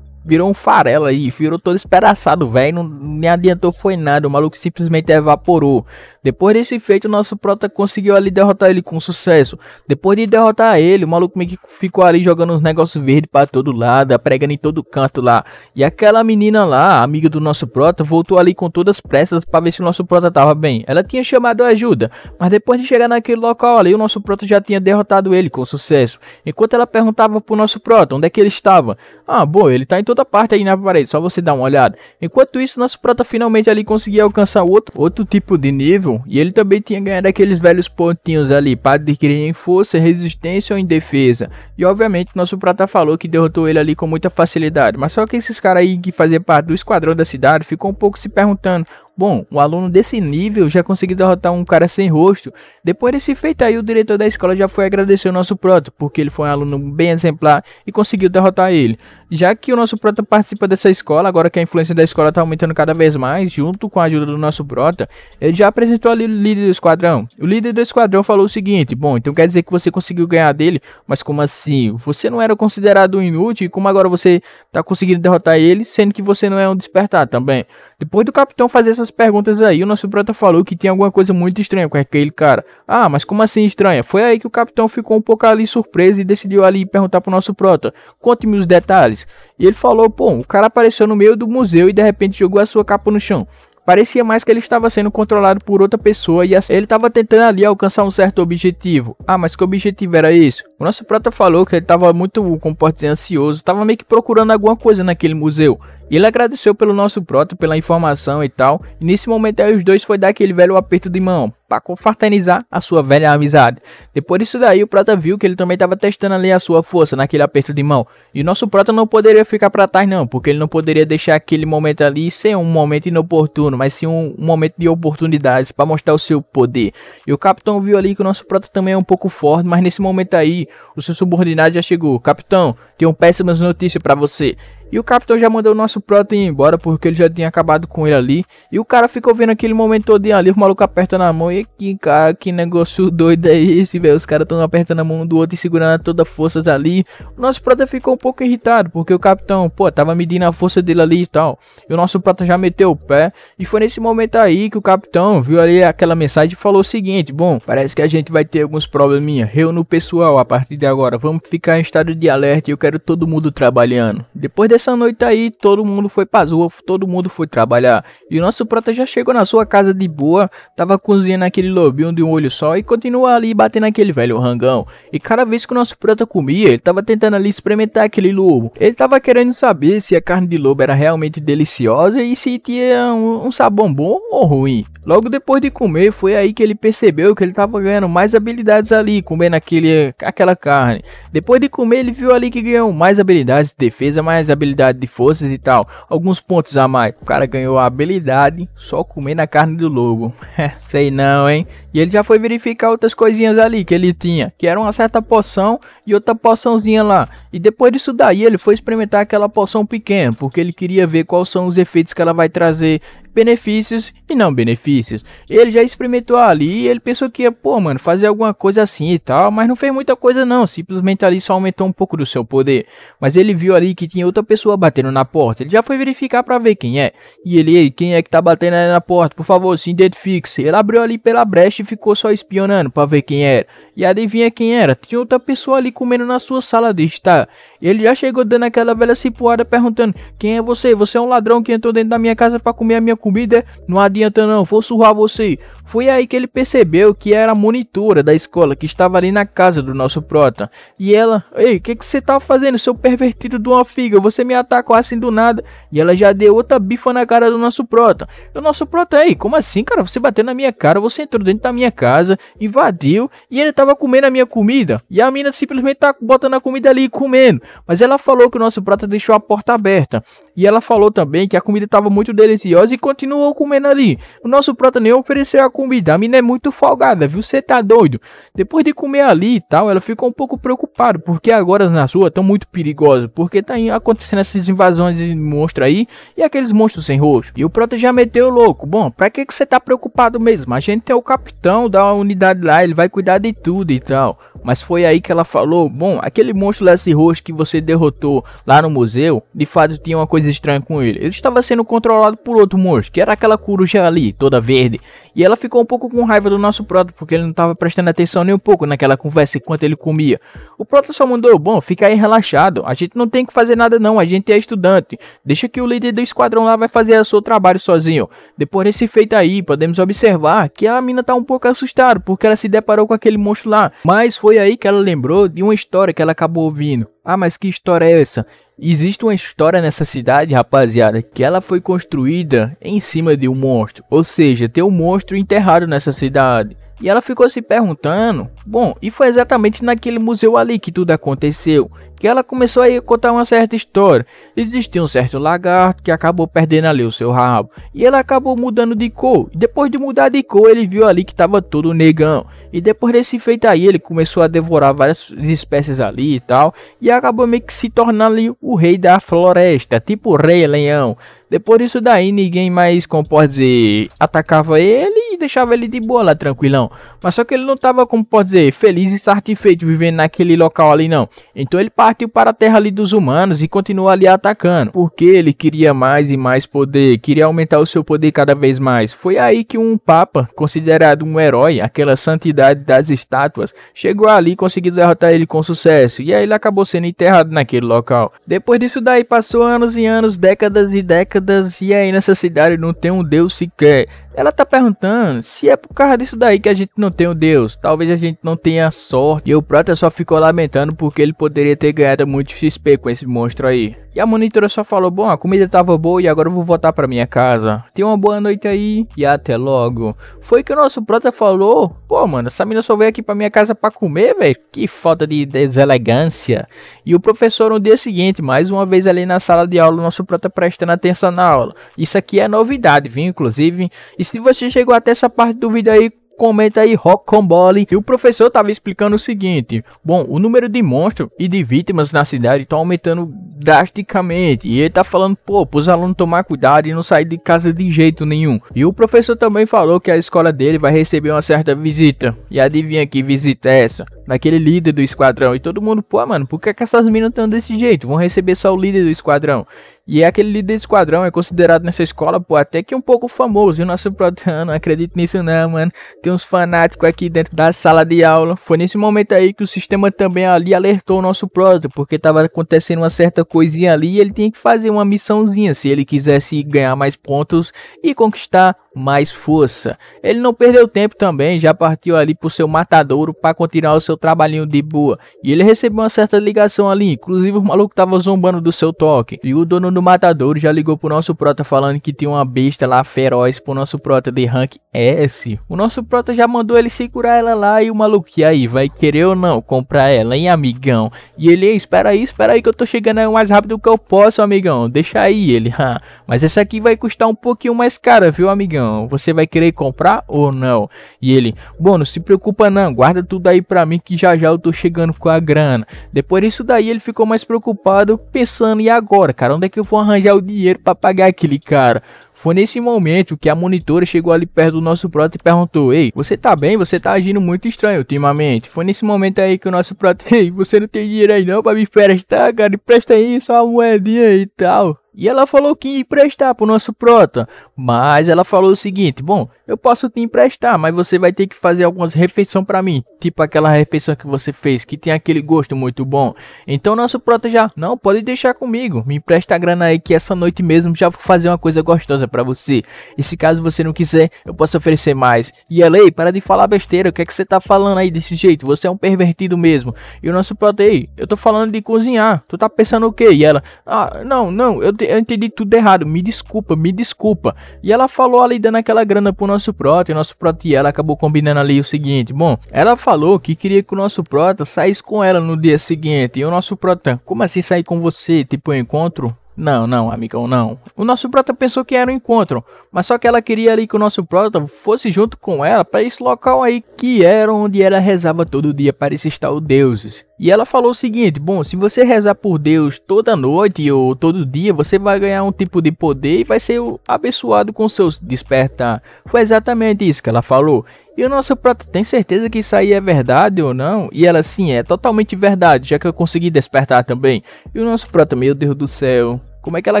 virou um farelo aí, virou todo espedaçado, velho, não nem adiantou foi nada, o maluco simplesmente evaporou. Depois desse feito, o nosso prota conseguiu ali derrotar ele com sucesso. Depois de derrotar ele, o maluco meio que ficou ali jogando uns negócios verdes para todo lado, pregando em todo canto lá. E aquela menina lá, amiga do nosso prota, voltou ali com todas as pressas para ver se o nosso prota tava bem. Ela tinha chamado ajuda, mas depois de chegar naquele local ali, o nosso prota já tinha derrotado ele com sucesso. Enquanto ela perguntava pro nosso prota onde é que ele estava. Ah, bom, ele tá em todo toda parte aí na parede, só você dar uma olhada. Enquanto isso, nosso prata finalmente ali conseguia alcançar outro, outro tipo de nível, e ele também tinha ganhado aqueles velhos pontinhos ali, para adquirir em força, resistência ou em defesa. E obviamente nosso prata falou que derrotou ele ali com muita facilidade, mas só que esses caras aí que faziam parte do esquadrão da cidade ficou um pouco se perguntando Bom, um aluno desse nível já conseguiu derrotar um cara sem rosto. Depois desse feito aí, o diretor da escola já foi agradecer o nosso prota, porque ele foi um aluno bem exemplar e conseguiu derrotar ele. Já que o nosso prota participa dessa escola, agora que a influência da escola está aumentando cada vez mais, junto com a ajuda do nosso prota, ele já apresentou ali o líder do esquadrão. O líder do esquadrão falou o seguinte: Bom, então quer dizer que você conseguiu ganhar dele, mas como assim? Você não era considerado um inútil e como agora você está conseguindo derrotar ele, sendo que você não é um despertar também? Depois do capitão fazer essas perguntas aí, o nosso prota falou que tinha alguma coisa muito estranha com aquele cara. Ah, mas como assim estranha? Foi aí que o capitão ficou um pouco ali surpreso e decidiu ali perguntar pro nosso prota. Conte-me os detalhes. E ele falou, pô, o cara apareceu no meio do museu e de repente jogou a sua capa no chão. Parecia mais que ele estava sendo controlado por outra pessoa e assim ele estava tentando ali alcançar um certo objetivo. Ah, mas que objetivo era isso? O nosso prota falou que ele estava muito, com um ansioso, estava meio que procurando alguma coisa naquele museu. E ele agradeceu pelo nosso proto, pela informação e tal. E nesse momento aí os dois foi dar aquele velho aperto de mão para confraternizar a sua velha amizade. Depois disso daí o Prota viu que ele também estava testando ali a sua força naquele aperto de mão. E o nosso Prota não poderia ficar para trás não, porque ele não poderia deixar aquele momento ali ser um momento inoportuno, mas sim um, um momento de oportunidades para mostrar o seu poder. E o Capitão viu ali que o nosso Prota também é um pouco forte, mas nesse momento aí o seu subordinado já chegou. Capitão, tenho péssimas notícias para você. E o capitão já mandou o nosso Proton ir embora porque ele já tinha acabado com ele ali. E o cara ficou vendo aquele momento todo ali, o maluco apertando a mão. E que cara, que negócio doido é esse, velho? Os caras estão apertando a mão do outro e segurando toda a forças ali. O nosso Proton ficou um pouco irritado porque o capitão, pô, tava medindo a força dele ali e tal. E o nosso Proton já meteu o pé. E foi nesse momento aí que o capitão viu ali aquela mensagem e falou o seguinte: Bom, parece que a gente vai ter alguns probleminha. Eu no pessoal a partir de agora. Vamos ficar em estado de alerta e o quero todo mundo trabalhando. Depois dessa noite aí, todo mundo foi pra rua, todo mundo foi trabalhar. E o nosso prota já chegou na sua casa de boa, tava cozinhando aquele lobinho de um olho só e continua ali batendo aquele velho rangão. E cada vez que o nosso prota comia, ele tava tentando ali experimentar aquele lobo. Ele tava querendo saber se a carne de lobo era realmente deliciosa e se tinha um, um bom ou ruim. Logo depois de comer, foi aí que ele percebeu que ele tava ganhando mais habilidades ali, comendo aquele, aquela carne. Depois de comer, ele viu ali que tinham mais habilidades de defesa, mais habilidade de forças e tal. Alguns pontos a mais. O cara ganhou a habilidade só comendo a carne do lobo. É, sei não, hein? E ele já foi verificar outras coisinhas ali que ele tinha. Que era uma certa poção e outra poçãozinha lá. E depois disso daí ele foi experimentar aquela poção pequena. Porque ele queria ver quais são os efeitos que ela vai trazer benefícios e não benefícios. Ele já experimentou ali e ele pensou que ia, pô, mano, fazer alguma coisa assim e tal, mas não fez muita coisa não, simplesmente ali só aumentou um pouco do seu poder. Mas ele viu ali que tinha outra pessoa batendo na porta, ele já foi verificar para ver quem é. E ele, quem é que tá batendo ali na porta? Por favor, se identifique-se. Ele abriu ali pela brecha e ficou só espionando para ver quem era. E adivinha quem era? Tinha outra pessoa ali comendo na sua sala de estar. Tá. Ele já chegou dando aquela velha cipuada perguntando: Quem é você? Você é um ladrão que entrou dentro da minha casa para comer a minha comida? É? Não adianta não, vou surrar você. Foi aí que ele percebeu que era a monitora da escola que estava ali na casa do nosso prota. E ela, ei, o que, que você tá fazendo, seu pervertido de uma figa? Você me atacou assim do nada. E ela já deu outra bifa na cara do nosso prota. E o nosso prota, ei, como assim, cara? Você bateu na minha cara, você entrou dentro da minha casa, invadiu e ele tava comendo a minha comida. E a mina simplesmente tá botando a comida ali e comendo. Mas ela falou que o nosso prota deixou a porta aberta. E ela falou também que a comida estava muito deliciosa e continuou comendo ali. O nosso prota nem ofereceu a comida. A mina é muito folgada, viu? Você tá doido? Depois de comer ali e tal, ela ficou um pouco preocupada, porque agora na rua estão muito perigosas, porque tá acontecendo essas invasões de monstros aí e aqueles monstros sem rosto. E o prota já meteu louco. Bom, pra que que você tá preocupado mesmo? A gente tem é o capitão da unidade lá, ele vai cuidar de tudo e tal. Mas foi aí que ela falou: "Bom, aquele monstro lá sem rosto que você derrotou lá no museu, de fato tinha uma coisa estranho com ele. Ele estava sendo controlado por outro monstro, que era aquela coruja ali, toda verde. E ela ficou um pouco com raiva do nosso Proto, porque ele não estava prestando atenção nem um pouco naquela conversa enquanto ele comia. O Proto só mandou, bom, fica aí relaxado, a gente não tem que fazer nada não, a gente é estudante. Deixa que o líder do esquadrão lá vai fazer o seu trabalho sozinho. Depois desse feito aí, podemos observar que a mina tá um pouco assustada, porque ela se deparou com aquele monstro lá. Mas foi aí que ela lembrou de uma história que ela acabou ouvindo. Ah, mas que história é essa? Existe uma história nessa cidade, rapaziada, que ela foi construída em cima de um monstro. Ou seja, tem um monstro enterrado nessa cidade. E ela ficou se perguntando. Bom, e foi exatamente naquele museu ali que tudo aconteceu. Que ela começou a contar uma certa história. Existia um certo lagarto que acabou perdendo ali o seu rabo. E ele acabou mudando de cor. depois de mudar de cor, ele viu ali que tava todo negão. E depois desse feito aí, ele começou a devorar várias espécies ali e tal. E acabou meio que se tornando ali o rei da floresta. Tipo o rei leão. Depois disso daí, ninguém mais, como pode dizer, atacava ele e deixava ele de boa lá, tranquilão. Mas só que ele não estava, como pode dizer, feliz e satisfeito vivendo naquele local ali, não. Então ele partiu para a terra ali dos humanos e continuou ali atacando. Porque ele queria mais e mais poder, queria aumentar o seu poder cada vez mais. Foi aí que um papa, considerado um herói, aquela santidade das estátuas, chegou ali e conseguiu derrotar ele com sucesso. E aí ele acabou sendo enterrado naquele local. Depois disso daí, passou anos e anos, décadas e décadas décadas e aí nessa cidade não tem um deus sequer. Ela tá perguntando se é por causa disso daí que a gente não tem o Deus. Talvez a gente não tenha sorte. E o Prata só ficou lamentando porque ele poderia ter ganhado muito XP com esse monstro aí. E a monitora só falou: Bom, a comida tava boa e agora eu vou voltar pra minha casa. Tenha uma boa noite aí e até logo. Foi que o nosso prota falou: Pô, mano, essa mina só veio aqui pra minha casa pra comer, velho. Que falta de deselegância. E o professor no dia seguinte, mais uma vez ali na sala de aula, o nosso prota prestando atenção na aula. Isso aqui é novidade, viu? Inclusive, e se você chegou até essa parte do vídeo aí, comenta aí rock Rocambole. E o professor tava explicando o seguinte: bom, o número de monstros e de vítimas na cidade estão tá aumentando drasticamente. E ele tá falando, pô, os alunos tomar cuidado e não sair de casa de jeito nenhum. E o professor também falou que a escola dele vai receber uma certa visita. E adivinha que visita é essa? Daquele líder do esquadrão. E todo mundo, pô, mano, por que, que essas minas estão desse jeito? Vão receber só o líder do esquadrão. E é aquele líder de esquadrão, é considerado nessa escola, pô, até que um pouco famoso. E o nosso proteano, não acredito nisso não, mano. Tem uns fanáticos aqui dentro da sala de aula. Foi nesse momento aí que o sistema também ali alertou o nosso proto, porque tava acontecendo uma certa coisinha ali e ele tinha que fazer uma missãozinha se ele quisesse ganhar mais pontos e conquistar mais força. Ele não perdeu tempo também, já partiu ali pro seu matadouro para continuar o seu trabalhinho de boa. E ele recebeu uma certa ligação ali, inclusive o maluco tava zombando do seu toque. E o dono do matadouro já ligou pro nosso prota falando que tinha uma besta lá feroz pro nosso prota de rank S. O nosso prota já mandou ele segurar ela lá e o maluco, e aí, vai querer ou não comprar ela, hein, amigão? E ele, espera aí, espera aí que eu tô chegando aí o mais rápido que eu posso, amigão. Deixa aí ele, Mas essa aqui vai custar um pouquinho mais cara, viu, amigão? você vai querer comprar ou não? E ele, bom, não se preocupa não, guarda tudo aí pra mim que já já eu tô chegando com a grana. Depois disso daí ele ficou mais preocupado pensando, e agora, cara, onde é que eu vou arranjar o dinheiro para pagar aquele cara? Foi nesse momento que a monitora chegou ali perto do nosso prota e perguntou: Ei, você tá bem? Você tá agindo muito estranho ultimamente. Foi nesse momento aí que o nosso prota, ei, você não tem dinheiro aí não pra me prestar, cara? Empresta aí só uma moedinha e tal. E ela falou que ia emprestar pro nosso Prota. Mas ela falou o seguinte: bom, eu posso te emprestar, mas você vai ter que fazer algumas refeições para mim. Tipo aquela refeição que você fez, que tem aquele gosto muito bom. Então nosso Prota já, não, pode deixar comigo. Me empresta a grana aí que essa noite mesmo já vou fazer uma coisa gostosa para você. E se caso você não quiser, eu posso oferecer mais. E ela, ei, para de falar besteira. O que é que você tá falando aí desse jeito? Você é um pervertido mesmo. E o nosso Prota, ei, eu tô falando de cozinhar. Tu tá pensando o quê? E ela, ah, não, não, eu eu entendi tudo errado, me desculpa, me desculpa. E ela falou ali dando aquela grana pro nosso prota, e o nosso prota e ela acabou combinando ali o seguinte, bom, ela falou que queria que o nosso prota saísse com ela no dia seguinte, e o nosso prota, como assim sair com você, tipo um encontro? Não, não, amigão, não. O nosso Prota pensou que era um encontro, mas só que ela queria ali que o nosso Prota fosse junto com ela para esse local aí que era onde ela rezava todo dia para esses os deuses. E ela falou o seguinte: bom, se você rezar por Deus toda noite ou todo dia, você vai ganhar um tipo de poder e vai ser abençoado com seus despertar. Foi exatamente isso que ela falou. E o nosso prato tem certeza que isso aí é verdade ou não? E ela sim, é totalmente verdade, já que eu consegui despertar também. E o nosso prato, meu Deus do céu. Como é que ela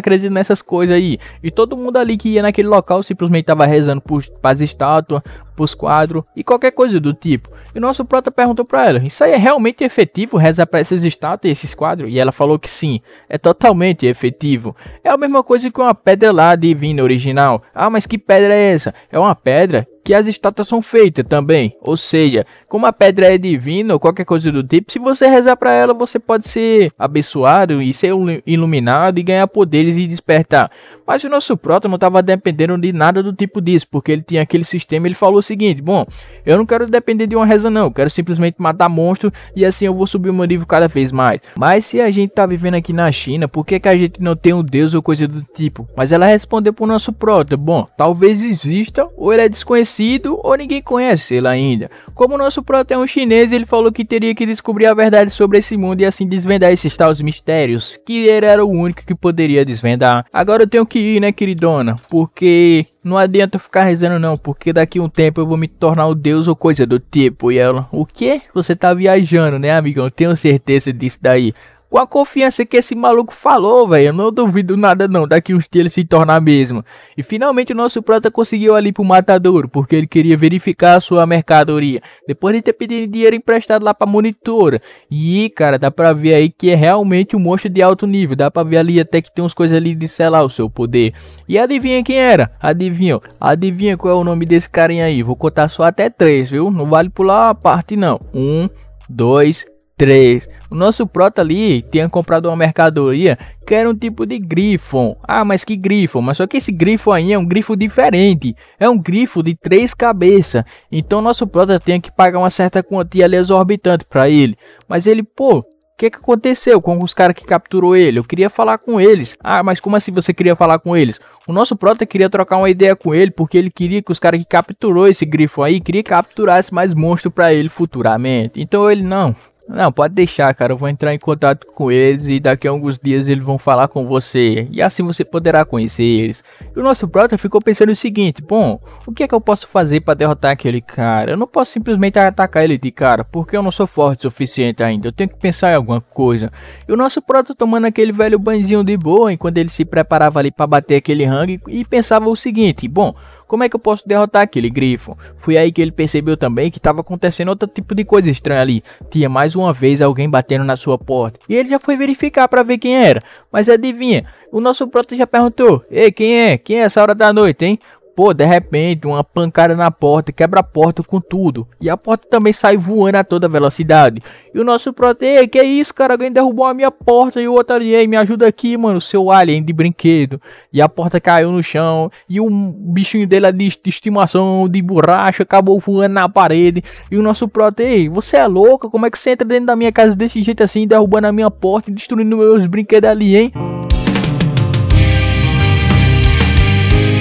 acredita nessas coisas aí? E todo mundo ali que ia naquele local simplesmente tava rezando para as estátuas, para os quadros e qualquer coisa do tipo. E o nosso prota perguntou para ela: Isso aí é realmente efetivo rezar para essas estátuas e esses quadros? E ela falou que sim, é totalmente efetivo. É a mesma coisa que uma pedra lá divina original. Ah, mas que pedra é essa? É uma pedra que as estátuas são feitas também. Ou seja, como a pedra é divina ou qualquer coisa do tipo, se você rezar para ela, você pode ser abençoado e ser iluminado e ganhar poderes e despertar. Mas o nosso não estava dependendo de nada do tipo disso, porque ele tinha aquele sistema. Ele falou o seguinte: bom, eu não quero depender de uma reza, não. Eu quero simplesmente matar monstros e assim eu vou subir o meu nível cada vez mais. Mas se a gente tá vivendo aqui na China, por que, que a gente não tem um deus ou coisa do tipo? Mas ela respondeu pro nosso próton: bom, talvez exista ou ele é desconhecido conhecido ou ninguém conhece ele ainda. Como nosso prota é um chinês, ele falou que teria que descobrir a verdade sobre esse mundo e assim desvendar esses tais mistérios, que ele era o único que poderia desvendar. Agora eu tenho que ir, né, queridona? Porque não adianta ficar rezando não, porque daqui um tempo eu vou me tornar o deus ou coisa do tipo. E ela, o que? Você tá viajando, né, amigão? Tenho certeza disso daí com a confiança que esse maluco falou, velho. Eu não duvido nada, não. Daqui uns dias ele se tornar mesmo. E finalmente o nosso prota conseguiu ali pro matadouro, porque ele queria verificar a sua mercadoria. Depois de ter pedido dinheiro emprestado lá pra monitora. E, cara, dá pra ver aí que é realmente um monstro de alto nível. Dá pra ver ali até que tem umas coisas ali de, sei lá, o seu poder. E adivinha quem era? Adivinha, adivinha qual é o nome desse carinha aí? Vou contar só até três, viu? Não vale pular a parte, não. Um, dois, 3. O nosso prota ali tinha comprado uma mercadoria que era um tipo de grifo. Ah, mas que grifo? Mas só que esse grifo aí é um grifo diferente. É um grifo de três cabeças. Então nosso prota tem que pagar uma certa quantia ali exorbitante para ele. Mas ele, pô, o que, que aconteceu com os caras que capturou ele? Eu queria falar com eles. Ah, mas como assim você queria falar com eles? O nosso prota queria trocar uma ideia com ele porque ele queria que os caras que capturou esse grifo aí queria capturasse mais monstro para ele futuramente. Então ele não. Não, pode deixar, cara. Eu vou entrar em contato com eles e daqui a alguns dias eles vão falar com você. E assim você poderá conhecer eles. E o nosso brother ficou pensando o seguinte: bom, o que é que eu posso fazer para derrotar aquele cara? Eu não posso simplesmente atacar ele de cara, porque eu não sou forte o suficiente ainda. Eu tenho que pensar em alguma coisa. E o nosso brother tomando aquele velho banzinho de boa enquanto ele se preparava ali para bater aquele hang e pensava o seguinte: bom. Como é que eu posso derrotar aquele grifo? Foi aí que ele percebeu também que estava acontecendo outro tipo de coisa estranha ali. Tinha mais uma vez alguém batendo na sua porta. E ele já foi verificar para ver quem era. Mas adivinha, o nosso prota já perguntou: Ei, quem é? Quem é essa hora da noite, hein? Pô, de repente, uma pancada na porta, quebra a porta com tudo. E a porta também sai voando a toda velocidade. E o nosso protei que é isso, cara? Alguém derrubou a minha porta e o outro ali, me ajuda aqui, mano, seu alien de brinquedo. E a porta caiu no chão. E o bichinho dele é de, estimação, de borracha, acabou voando na parede. E o nosso protei, você é louco? Como é que você entra dentro da minha casa desse jeito assim, derrubando a minha porta e destruindo meus brinquedos ali, hein?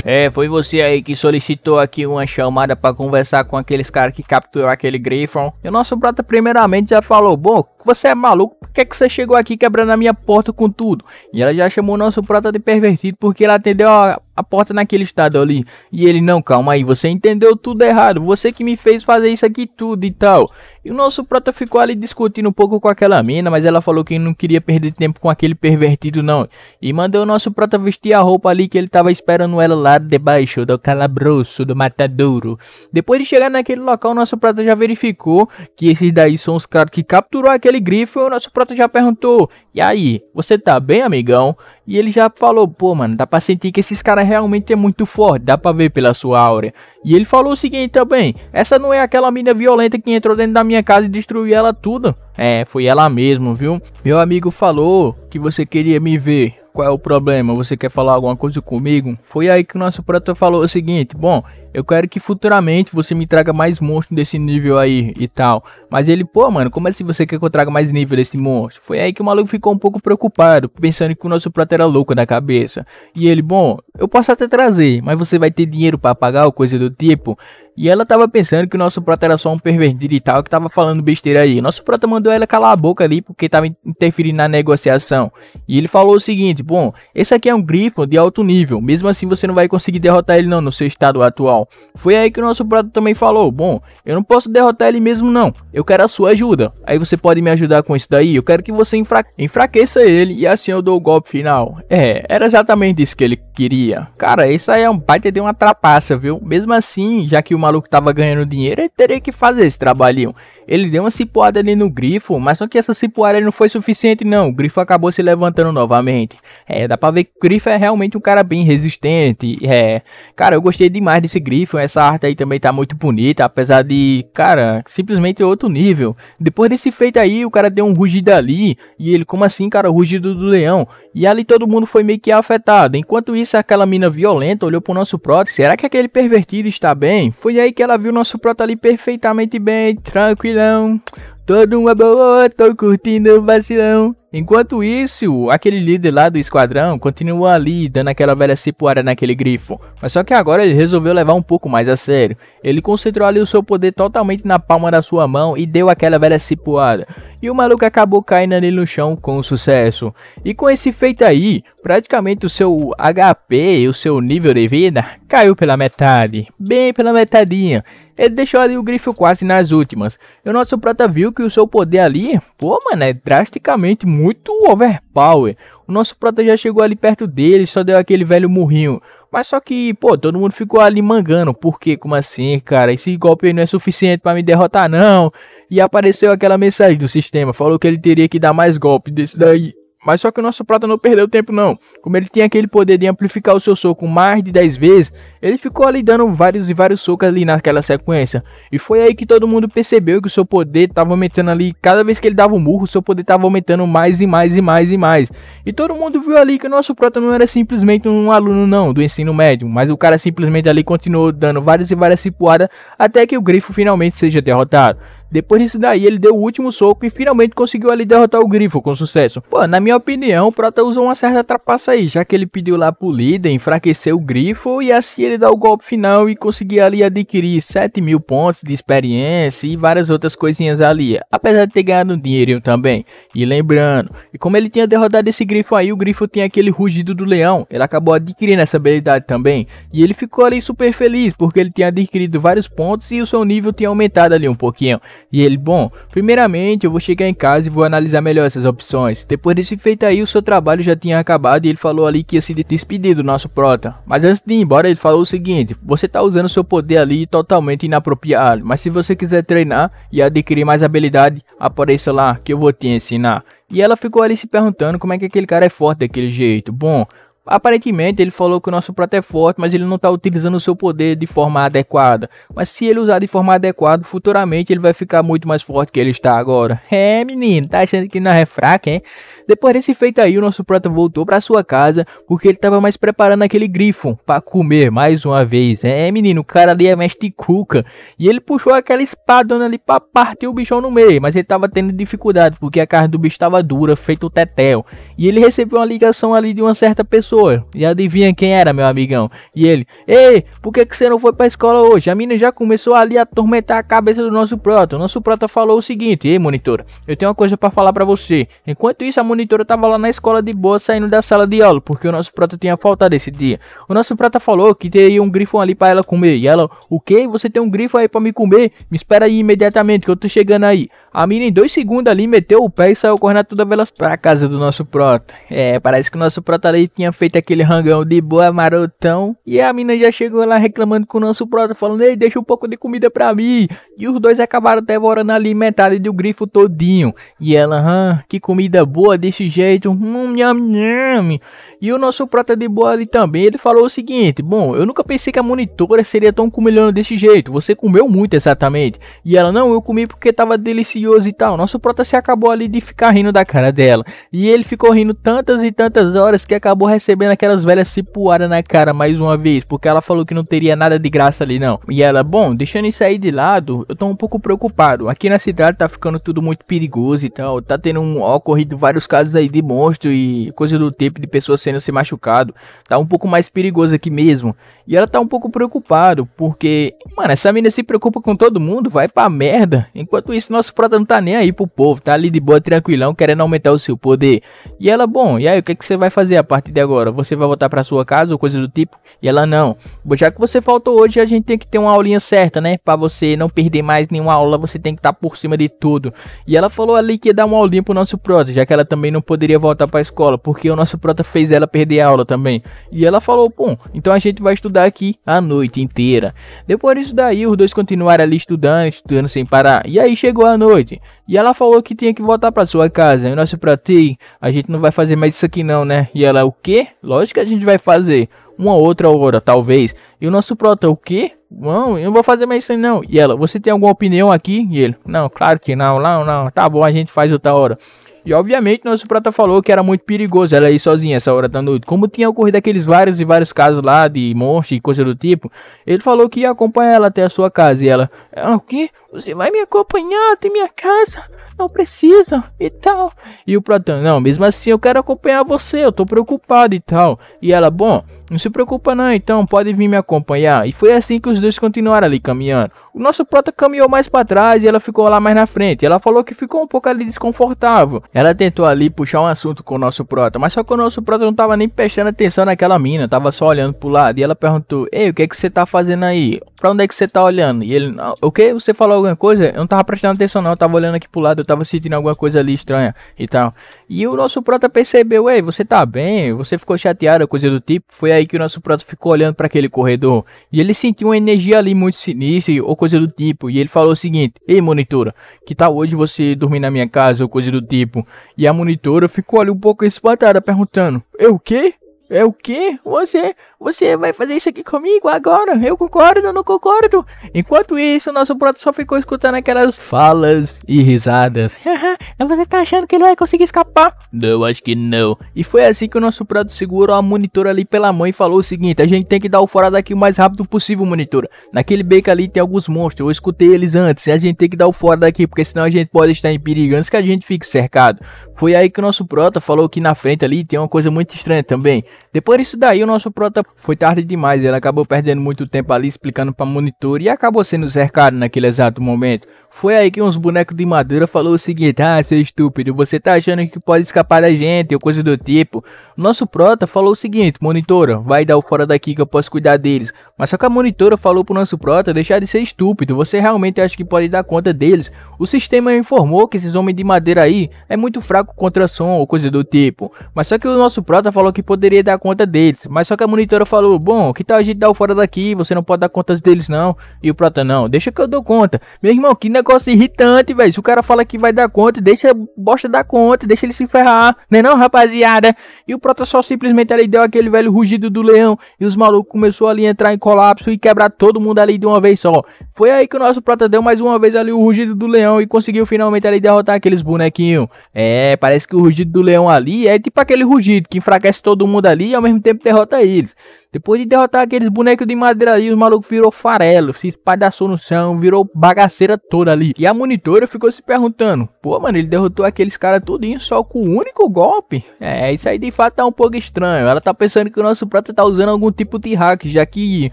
É, foi você aí que solicitou aqui uma chamada para conversar com aqueles caras que capturaram aquele Griffon. E o nosso brota primeiramente já falou, bom, você é maluco? Por que, é que você chegou aqui quebrando a minha porta com tudo? E ela já chamou nosso prota de pervertido porque ela atendeu a, a porta naquele estado ali. E ele, não, calma aí, você entendeu tudo errado. Você que me fez fazer isso aqui tudo e tal. E o nosso prota ficou ali discutindo um pouco com aquela mina, mas ela falou que não queria perder tempo com aquele pervertido não. E mandou o nosso prota vestir a roupa ali que ele tava esperando ela lá debaixo do calabroço, do matadouro. Depois de chegar naquele local, o nosso prota já verificou que esses daí são os caras que capturou aquele aquele grifo, o nosso prota já perguntou: E aí, você tá bem, amigão? E ele já falou: Pô, mano, dá pra sentir que esses caras realmente é muito forte, dá pra ver pela sua áurea. E ele falou o seguinte também: Essa não é aquela mina violenta que entrou dentro da minha casa e destruiu ela tudo. É, foi ela mesmo, viu? Meu amigo falou que você queria me ver. Qual é o problema? Você quer falar alguma coisa comigo? Foi aí que o nosso produtor falou o seguinte: Bom, eu quero que futuramente você me traga mais monstros desse nível aí e tal. Mas ele, pô, mano, como é assim você quer que eu traga mais nível desse monstro? Foi aí que o maluco ficou um pouco preocupado, pensando que o nosso prato era louco da cabeça. E ele, bom, eu posso até trazer, mas você vai ter dinheiro para pagar ou coisa do tipo? E ela tava pensando que o nosso prota era só um pervertido e tal, que tava falando besteira aí. O nosso prota mandou ela calar a boca ali porque tava interferindo na negociação. E ele falou o seguinte: bom, esse aqui é um grifo de alto nível, mesmo assim você não vai conseguir derrotar ele não no seu estado atual. Foi aí que o nosso prota também falou: bom, eu não posso derrotar ele mesmo não, eu quero a sua ajuda. Aí você pode me ajudar com isso daí? Eu quero que você enfra enfraqueça ele e assim eu dou o golpe final. É, era exatamente isso que ele queria. Cara, isso aí é um baita de uma trapaça, viu? Mesmo assim, já que o maluco tava ganhando dinheiro, ele teria que fazer esse trabalhinho. Ele deu uma cipoada ali no grifo, mas só que essa cipoada não foi suficiente, não. O grifo acabou se levantando novamente. É, dá pra ver que o grifo é realmente um cara bem resistente. É, cara, eu gostei demais desse grifo. Essa arte aí também tá muito bonita, apesar de, cara, simplesmente outro nível. Depois desse feito aí, o cara deu um rugido ali. E ele, como assim, cara, o rugido do leão? E ali todo mundo foi meio que afetado. Enquanto isso, aquela mina violenta olhou pro nosso prótese. Será que aquele pervertido está bem? Foi e aí que ela viu nosso prato ali perfeitamente bem, tranquilão. Todo uma é boa, tô curtindo o vacilão. Enquanto isso, aquele líder lá do esquadrão continua ali dando aquela velha cipuara naquele grifo, mas só que agora ele resolveu levar um pouco mais a sério. Ele concentrou ali o seu poder totalmente na palma da sua mão e deu aquela velha cipuara. e o maluco acabou caindo ali no chão com sucesso. E com esse feito aí, praticamente o seu HP e o seu nível de vida caiu pela metade, bem pela metadinha. Ele deixou ali o Grifo quase nas últimas. E o nosso prota viu que o seu poder ali, pô, mano, é drasticamente muito overpower. O nosso prota já chegou ali perto dele, só deu aquele velho murrinho. Mas só que, pô, todo mundo ficou ali mangando. Por quê? Como assim, cara? Esse golpe não é suficiente para me derrotar, não. E apareceu aquela mensagem do sistema, falou que ele teria que dar mais golpe desse daí. Mas só que o nosso prata não perdeu tempo não. Como ele tem aquele poder de amplificar o seu soco mais de 10 vezes, ele ficou ali dando vários e vários socos ali naquela sequência. E foi aí que todo mundo percebeu que o seu poder estava aumentando ali. Cada vez que ele dava um murro, o seu poder estava aumentando mais e mais e mais e mais. E todo mundo viu ali que o nosso prata não era simplesmente um aluno não do ensino médio, mas o cara simplesmente ali continuou dando várias e várias cipuadas até que o grifo finalmente seja derrotado. Depois disso daí, ele deu o último soco e finalmente conseguiu ali derrotar o Grifo com sucesso. Pô, na minha opinião, o Prota usou uma certa trapaça aí, já que ele pediu lá pro líder enfraquecer o Grifo e assim ele dá o golpe final e conseguir ali adquirir 7 mil pontos de experiência e várias outras coisinhas ali, apesar de ter ganhado um dinheirinho também. E lembrando, e como ele tinha derrotado esse Grifo aí, o Grifo tinha aquele rugido do leão, ele acabou adquirindo essa habilidade também e ele ficou ali super feliz porque ele tinha adquirido vários pontos e o seu nível tinha aumentado ali um pouquinho. E ele, bom, primeiramente eu vou chegar em casa e vou analisar melhor essas opções. Depois desse feito aí, o seu trabalho já tinha acabado e ele falou ali que ia se despedir do nosso prota. Mas antes de ir embora, ele falou o seguinte: você tá usando seu poder ali totalmente inapropriado, mas se você quiser treinar e adquirir mais habilidade, apareça lá que eu vou te ensinar. E ela ficou ali se perguntando como é que aquele cara é forte daquele jeito. Bom, aparentemente ele falou que o nosso prato é forte, mas ele não está utilizando o seu poder de forma adequada. Mas se ele usar de forma adequada, futuramente ele vai ficar muito mais forte que ele está agora. É, menino, tá achando que não é fraco, hein? Depois desse feito aí, o nosso prota voltou para sua casa porque ele tava mais preparando aquele grifo para comer mais uma vez. É, menino, o cara ali é mestre cuca. E ele puxou aquela espadona ali para partir o bichão no meio, mas ele tava tendo dificuldade porque a carne do bicho tava dura, feito o tetel. E ele recebeu uma ligação ali de uma certa pessoa. E adivinha quem era, meu amigão? E ele, ei, por que, que você não foi pra escola hoje? A menina já começou ali a atormentar a cabeça do nosso prota. O nosso prota falou o seguinte: ei, monitora, eu tenho uma coisa para falar para você. Enquanto isso, a monitora estava lá na escola de boa saindo da sala de aula, porque o nosso prata tinha faltado esse dia. O nosso prata falou que teria um grifo ali para ela comer. E ela, o que? Você tem um grifo aí para me comer? Me espera aí imediatamente que eu tô chegando aí. A mina em dois segundos ali meteu o pé e saiu correndo a toda velocidade pra casa do nosso prota. É, parece que o nosso prota ali tinha feito aquele rangão de boa marotão. E a mina já chegou lá reclamando com o nosso prota, falando, ei, deixa um pouco de comida pra mim. E os dois acabaram devorando ali metade do grifo todinho. E ela, hum, que comida boa desse jeito, hum, nham, nham. E o nosso prata de boa ali também, ele falou o seguinte: Bom, eu nunca pensei que a monitora seria tão comilhona desse jeito. Você comeu muito exatamente. E ela, não, eu comi porque tava delicioso e tal. Nosso prota se acabou ali de ficar rindo da cara dela. E ele ficou rindo tantas e tantas horas que acabou recebendo aquelas velhas cipuadas na cara mais uma vez. Porque ela falou que não teria nada de graça ali, não. E ela, bom, deixando isso aí de lado, eu tô um pouco preocupado. Aqui na cidade tá ficando tudo muito perigoso e tal. Tá tendo um, ocorrido vários casos aí de monstro e coisa do tipo de pessoas sendo tendo se machucado. Tá um pouco mais perigoso aqui mesmo. E ela tá um pouco preocupada, porque, mano, essa mina se preocupa com todo mundo, vai pra merda. Enquanto isso, nosso prota não tá nem aí pro povo, tá ali de boa, tranquilão, querendo aumentar o seu poder. E ela, bom, e aí, o que, que você vai fazer a partir de agora? Você vai voltar pra sua casa ou coisa do tipo? E ela, não. Já que você faltou hoje, a gente tem que ter uma aulinha certa, né? Pra você não perder mais nenhuma aula, você tem que estar tá por cima de tudo. E ela falou ali que ia dar uma aulinha pro nosso prota, já que ela também não poderia voltar pra escola, porque o nosso prota fez ela perder a aula também. E ela falou, bom, então a gente vai estudar estudar aqui a noite inteira. Depois disso daí, os dois continuaram ali estudando, estudando sem parar. E aí chegou a noite. E ela falou que tinha que voltar para sua casa. E nós pratei, a gente não vai fazer mais isso aqui não, né? E ela, o quê? Lógico que a gente vai fazer. Uma outra hora, talvez. E o nosso prota, o quê? Não, eu não vou fazer mais isso não. E ela, você tem alguma opinião aqui? E ele, não, claro que não, não, não. Tá bom, a gente faz outra hora. E obviamente nosso prota falou que era muito perigoso ela ir sozinha essa hora da noite. Como tinha ocorrido aqueles vários e vários casos lá de monstro e coisa do tipo, ele falou que ia acompanhar ela até a sua casa. E ela, ah, o que? Você vai me acompanhar até minha casa? Não precisa e tal. E o Proton, não, mesmo assim eu quero acompanhar você, eu tô preocupado e tal. E ela, bom, não se preocupa não, então pode vir me acompanhar. E foi assim que os dois continuaram ali caminhando o nosso prota caminhou mais para trás e ela ficou lá mais na frente. Ela falou que ficou um pouco ali desconfortável. Ela tentou ali puxar um assunto com o nosso prota, mas só que o nosso prota não tava nem prestando atenção naquela mina, tava só olhando pro lado. E ela perguntou: Ei, o que é que você tá fazendo aí? Pra onde é que você tá olhando? E ele: O que? Você falou alguma coisa? Eu não tava prestando atenção, não. Eu tava olhando aqui pro lado, eu tava sentindo alguma coisa ali estranha e tal. E o nosso prota percebeu: Ei, você tá bem? Você ficou chateado, coisa do tipo. Foi aí que o nosso prota ficou olhando para aquele corredor e ele sentiu uma energia ali muito sinistra ou coisa do tipo. E ele falou o seguinte: Ei, monitora, que tal hoje você dormir na minha casa ou coisa do tipo? E a monitora ficou ali um pouco espantada, perguntando: Eu o quê? É o que? Você, você vai fazer isso aqui comigo agora? Eu concordo, ou não concordo. Enquanto isso, o nosso broto só ficou escutando aquelas falas e risadas. você tá achando que ele vai conseguir escapar? Não, acho que não. E foi assim que o nosso broto segurou a monitora ali pela mão e falou o seguinte: a gente tem que dar o fora daqui o mais rápido possível, monitora. Naquele beco ali tem alguns monstros, eu escutei eles antes. E a gente tem que dar o fora daqui, porque senão a gente pode estar em perigo antes que a gente fique cercado. Foi aí que o nosso prota falou que na frente ali tem uma coisa muito estranha também. Depois disso daí, o nosso prota foi tarde demais. Ele acabou perdendo muito tempo ali explicando para monitor e acabou sendo cercado naquele exato momento. Foi aí que uns bonecos de madeira falou o seguinte: Ah, seu estúpido, você tá achando que pode escapar da gente ou coisa do tipo? Nosso prota falou o seguinte: Monitora, vai dar o fora daqui que eu posso cuidar deles. Mas só que a monitora falou pro nosso prota deixar de ser estúpido, você realmente acha que pode dar conta deles? O sistema informou que esses homens de madeira aí é muito fraco contra som ou coisa do tipo. Mas só que o nosso prota falou que poderia dar conta deles, mas só que a monitora falou, bom, que tal a gente dar o fora daqui, você não pode dar conta deles não. E o prota, não, deixa que eu dou conta. Meu irmão, que negócio irritante, velho, se o cara fala que vai dar conta, deixa a bosta dar conta, deixa ele se ferrar, né não, rapaziada? E o prota só simplesmente ali deu aquele velho rugido do leão e os malucos começou ali a entrar em colapso e quebrar todo mundo ali de uma vez só. Foi aí que o nosso prota deu mais uma vez ali o rugido do leão e conseguiu finalmente ali derrotar aqueles bonequinhos. É, parece que o rugido do leão ali é tipo aquele rugido que enfraquece todo mundo ali e ao mesmo tempo derrota eles. Depois de derrotar aqueles bonecos de madeira ali, os malucos virou farelo, se espadaçou no chão, virou bagaceira toda ali. E a monitora ficou se perguntando, pô mano, ele derrotou aqueles caras tudinho só com um único golpe? É, isso aí de fato tá um pouco estranho. Ela tá pensando que o nosso prota tá usando algum tipo de hack, já que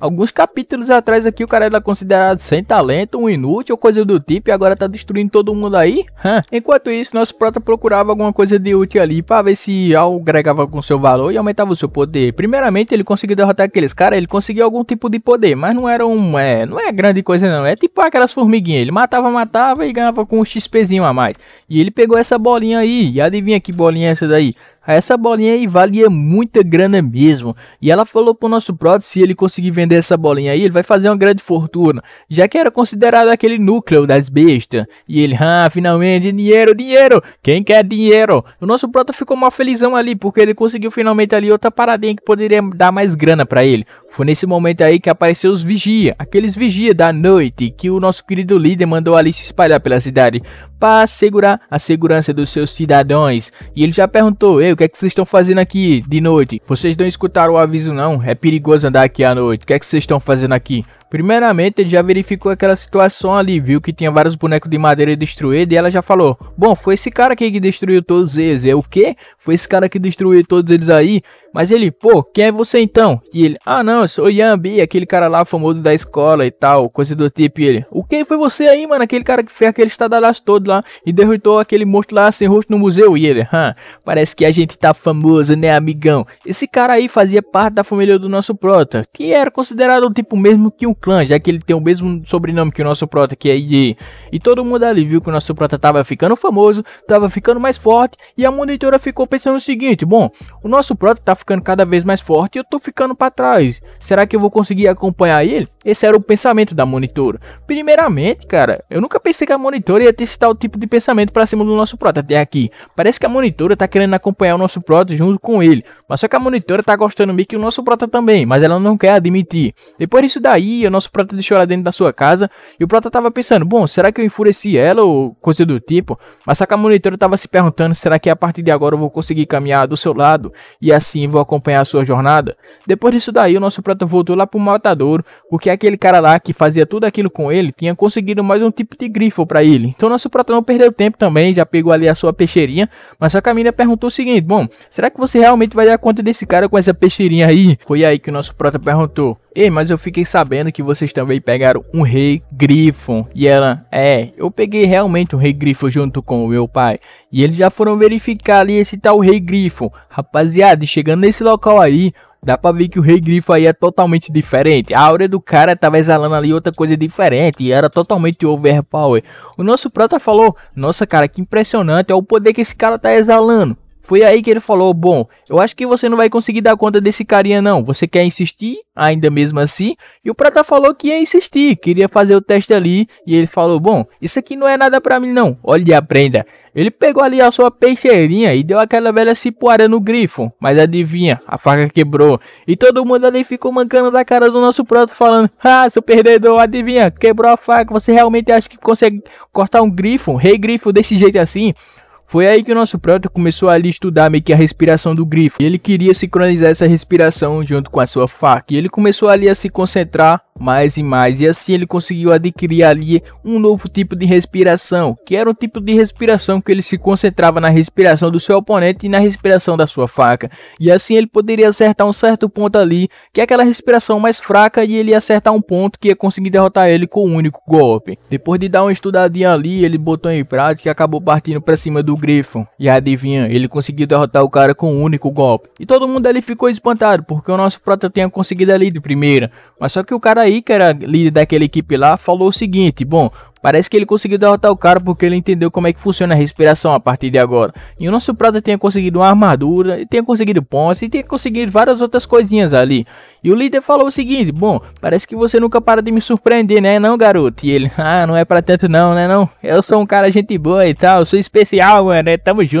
alguns capítulos atrás aqui o cara era considerado sem talento, um inútil ou coisa do tipo e agora tá destruindo todo mundo aí? Hã? Enquanto isso, nosso prota procurava alguma coisa de útil ali para ver se agregava com seu valor e aumentava o seu poder. Primeiramente, ele conseguiu derrotar aqueles caras, ele conseguiu algum tipo de poder, mas não era um, é, não é grande coisa não, é tipo aquelas formiguinhas, ele matava, matava e ganhava com um XPzinho a mais. E ele pegou essa bolinha aí, e adivinha que bolinha é essa daí? Ah, essa bolinha aí valia muita grana mesmo. E ela falou pro nosso prod se ele conseguir vender essa bolinha aí, ele vai fazer uma grande fortuna, já que era considerado aquele núcleo das bestas. E ele, ah, finalmente, dinheiro, dinheiro, quem quer dinheiro? O nosso prota ficou mal felizão ali, porque ele conseguiu finalmente ali outra paradinha que poderia dar mais grana para ele. Foi nesse momento aí que apareceu os vigia, aqueles vigia da noite que o nosso querido líder mandou ali se espalhar pela cidade para assegurar a segurança dos seus cidadãos. E ele já perguntou, Ei, o que é que vocês estão fazendo aqui de noite? Vocês não escutaram o aviso não? É perigoso andar aqui à noite. O que é que vocês estão fazendo aqui? Primeiramente, ele já verificou aquela situação ali, viu que tinha vários bonecos de madeira destruídos e ela já falou: Bom, foi esse cara aqui que destruiu todos eles. É o quê? Foi esse cara que destruiu todos eles aí? Mas ele, pô, quem é você então? E ele, ah não, eu sou Yambi, aquele cara lá famoso da escola e tal, coisa do tipo. E ele, o que foi você aí, mano? Aquele cara que fez aquele estadalhaço todo lá e derrotou aquele monstro lá sem rosto no museu. E ele, hã, parece que a gente tá famoso, né, amigão? Esse cara aí fazia parte da família do nosso prota, que era considerado tipo mesmo que um clã, já que ele tem o mesmo sobrenome que o nosso prota, que é IE. E todo mundo ali viu que o nosso prota tava ficando famoso, tava ficando mais forte, e a monitora ficou pensando o seguinte: bom, o nosso prota tá ficando cada vez mais forte e eu tô ficando para trás. Será que eu vou conseguir acompanhar ele? Esse era o pensamento da monitora. Primeiramente, cara, eu nunca pensei que a monitora ia ter esse tal tipo de pensamento para cima do nosso prota até aqui. Parece que a monitora tá querendo acompanhar o nosso prota junto com ele, mas só que a monitora tá gostando meio que o nosso prota também, mas ela não quer admitir. Depois disso daí, o nosso prota deixou ela dentro da sua casa e o prota tava pensando, bom, será que eu enfureci ela ou coisa do tipo? Mas só que a monitora tava se perguntando, será que a partir de agora eu vou conseguir caminhar do seu lado e assim vou acompanhar a sua jornada? Depois disso daí, o nosso prota voltou lá pro Matador, porque aquele cara lá que fazia tudo aquilo com ele tinha conseguido mais um tipo de grifo para ele. Então nosso prota não perdeu tempo também, já pegou ali a sua peixeirinha, mas só que a mina perguntou o seguinte, bom, será que você realmente vai dar conta desse cara com essa peixeirinha aí? Foi aí que o nosso prota perguntou. Ei, mas eu fiquei sabendo que vocês também pegaram um rei grifo. E ela, é, eu peguei realmente um rei grifo junto com o meu pai. E eles já foram verificar ali esse tal rei grifo. Rapaziada, chegando nesse local aí, Dá pra ver que o Rei Grifo aí é totalmente diferente. A aura do cara tava exalando ali outra coisa diferente e era totalmente overpower. O nosso prota falou: Nossa, cara, que impressionante é o poder que esse cara tá exalando. Foi aí que ele falou: Bom, eu acho que você não vai conseguir dar conta desse carinha, não. Você quer insistir? Ainda mesmo assim. E o Prata falou que ia insistir, queria fazer o teste ali. E ele falou: Bom, isso aqui não é nada para mim, não. Olha e aprenda. Ele pegou ali a sua peixeirinha e deu aquela velha cipuara no grifo. Mas adivinha, a faca quebrou. E todo mundo ali ficou mancando da cara do nosso prato falando: Ah, seu perdedor, adivinha, quebrou a faca. Você realmente acha que consegue cortar um grifo, um rei grifo desse jeito assim? Foi aí que o nosso prota começou ali estudar meio que a respiração do grifo. E ele queria sincronizar essa respiração junto com a sua faca. E ele começou ali a se concentrar mais e mais, e assim ele conseguiu adquirir ali um novo tipo de respiração, que era um tipo de respiração que ele se concentrava na respiração do seu oponente e na respiração da sua faca, e assim ele poderia acertar um certo ponto ali, que é aquela respiração mais fraca, e ele ia acertar um ponto que ia conseguir derrotar ele com um único golpe. Depois de dar uma estudadinha ali, ele botou em prática e acabou partindo para cima do Griffon, e adivinha, ele conseguiu derrotar o cara com um único golpe. E todo mundo ali ficou espantado, porque o nosso prota tinha conseguido ali de primeira, mas só que o cara Aí que era líder daquela equipe lá, falou o seguinte: bom, Parece que ele conseguiu derrotar o cara porque ele entendeu como é que funciona a respiração a partir de agora. E o nosso prata tinha conseguido uma armadura, tinha conseguido pontos e tinha conseguido várias outras coisinhas ali. E o líder falou o seguinte: Bom, parece que você nunca para de me surpreender, né, não, garoto? E ele: Ah, não é pra tanto, não, né, não? Eu sou um cara gente boa e tal, sou especial, mano, tamo junto.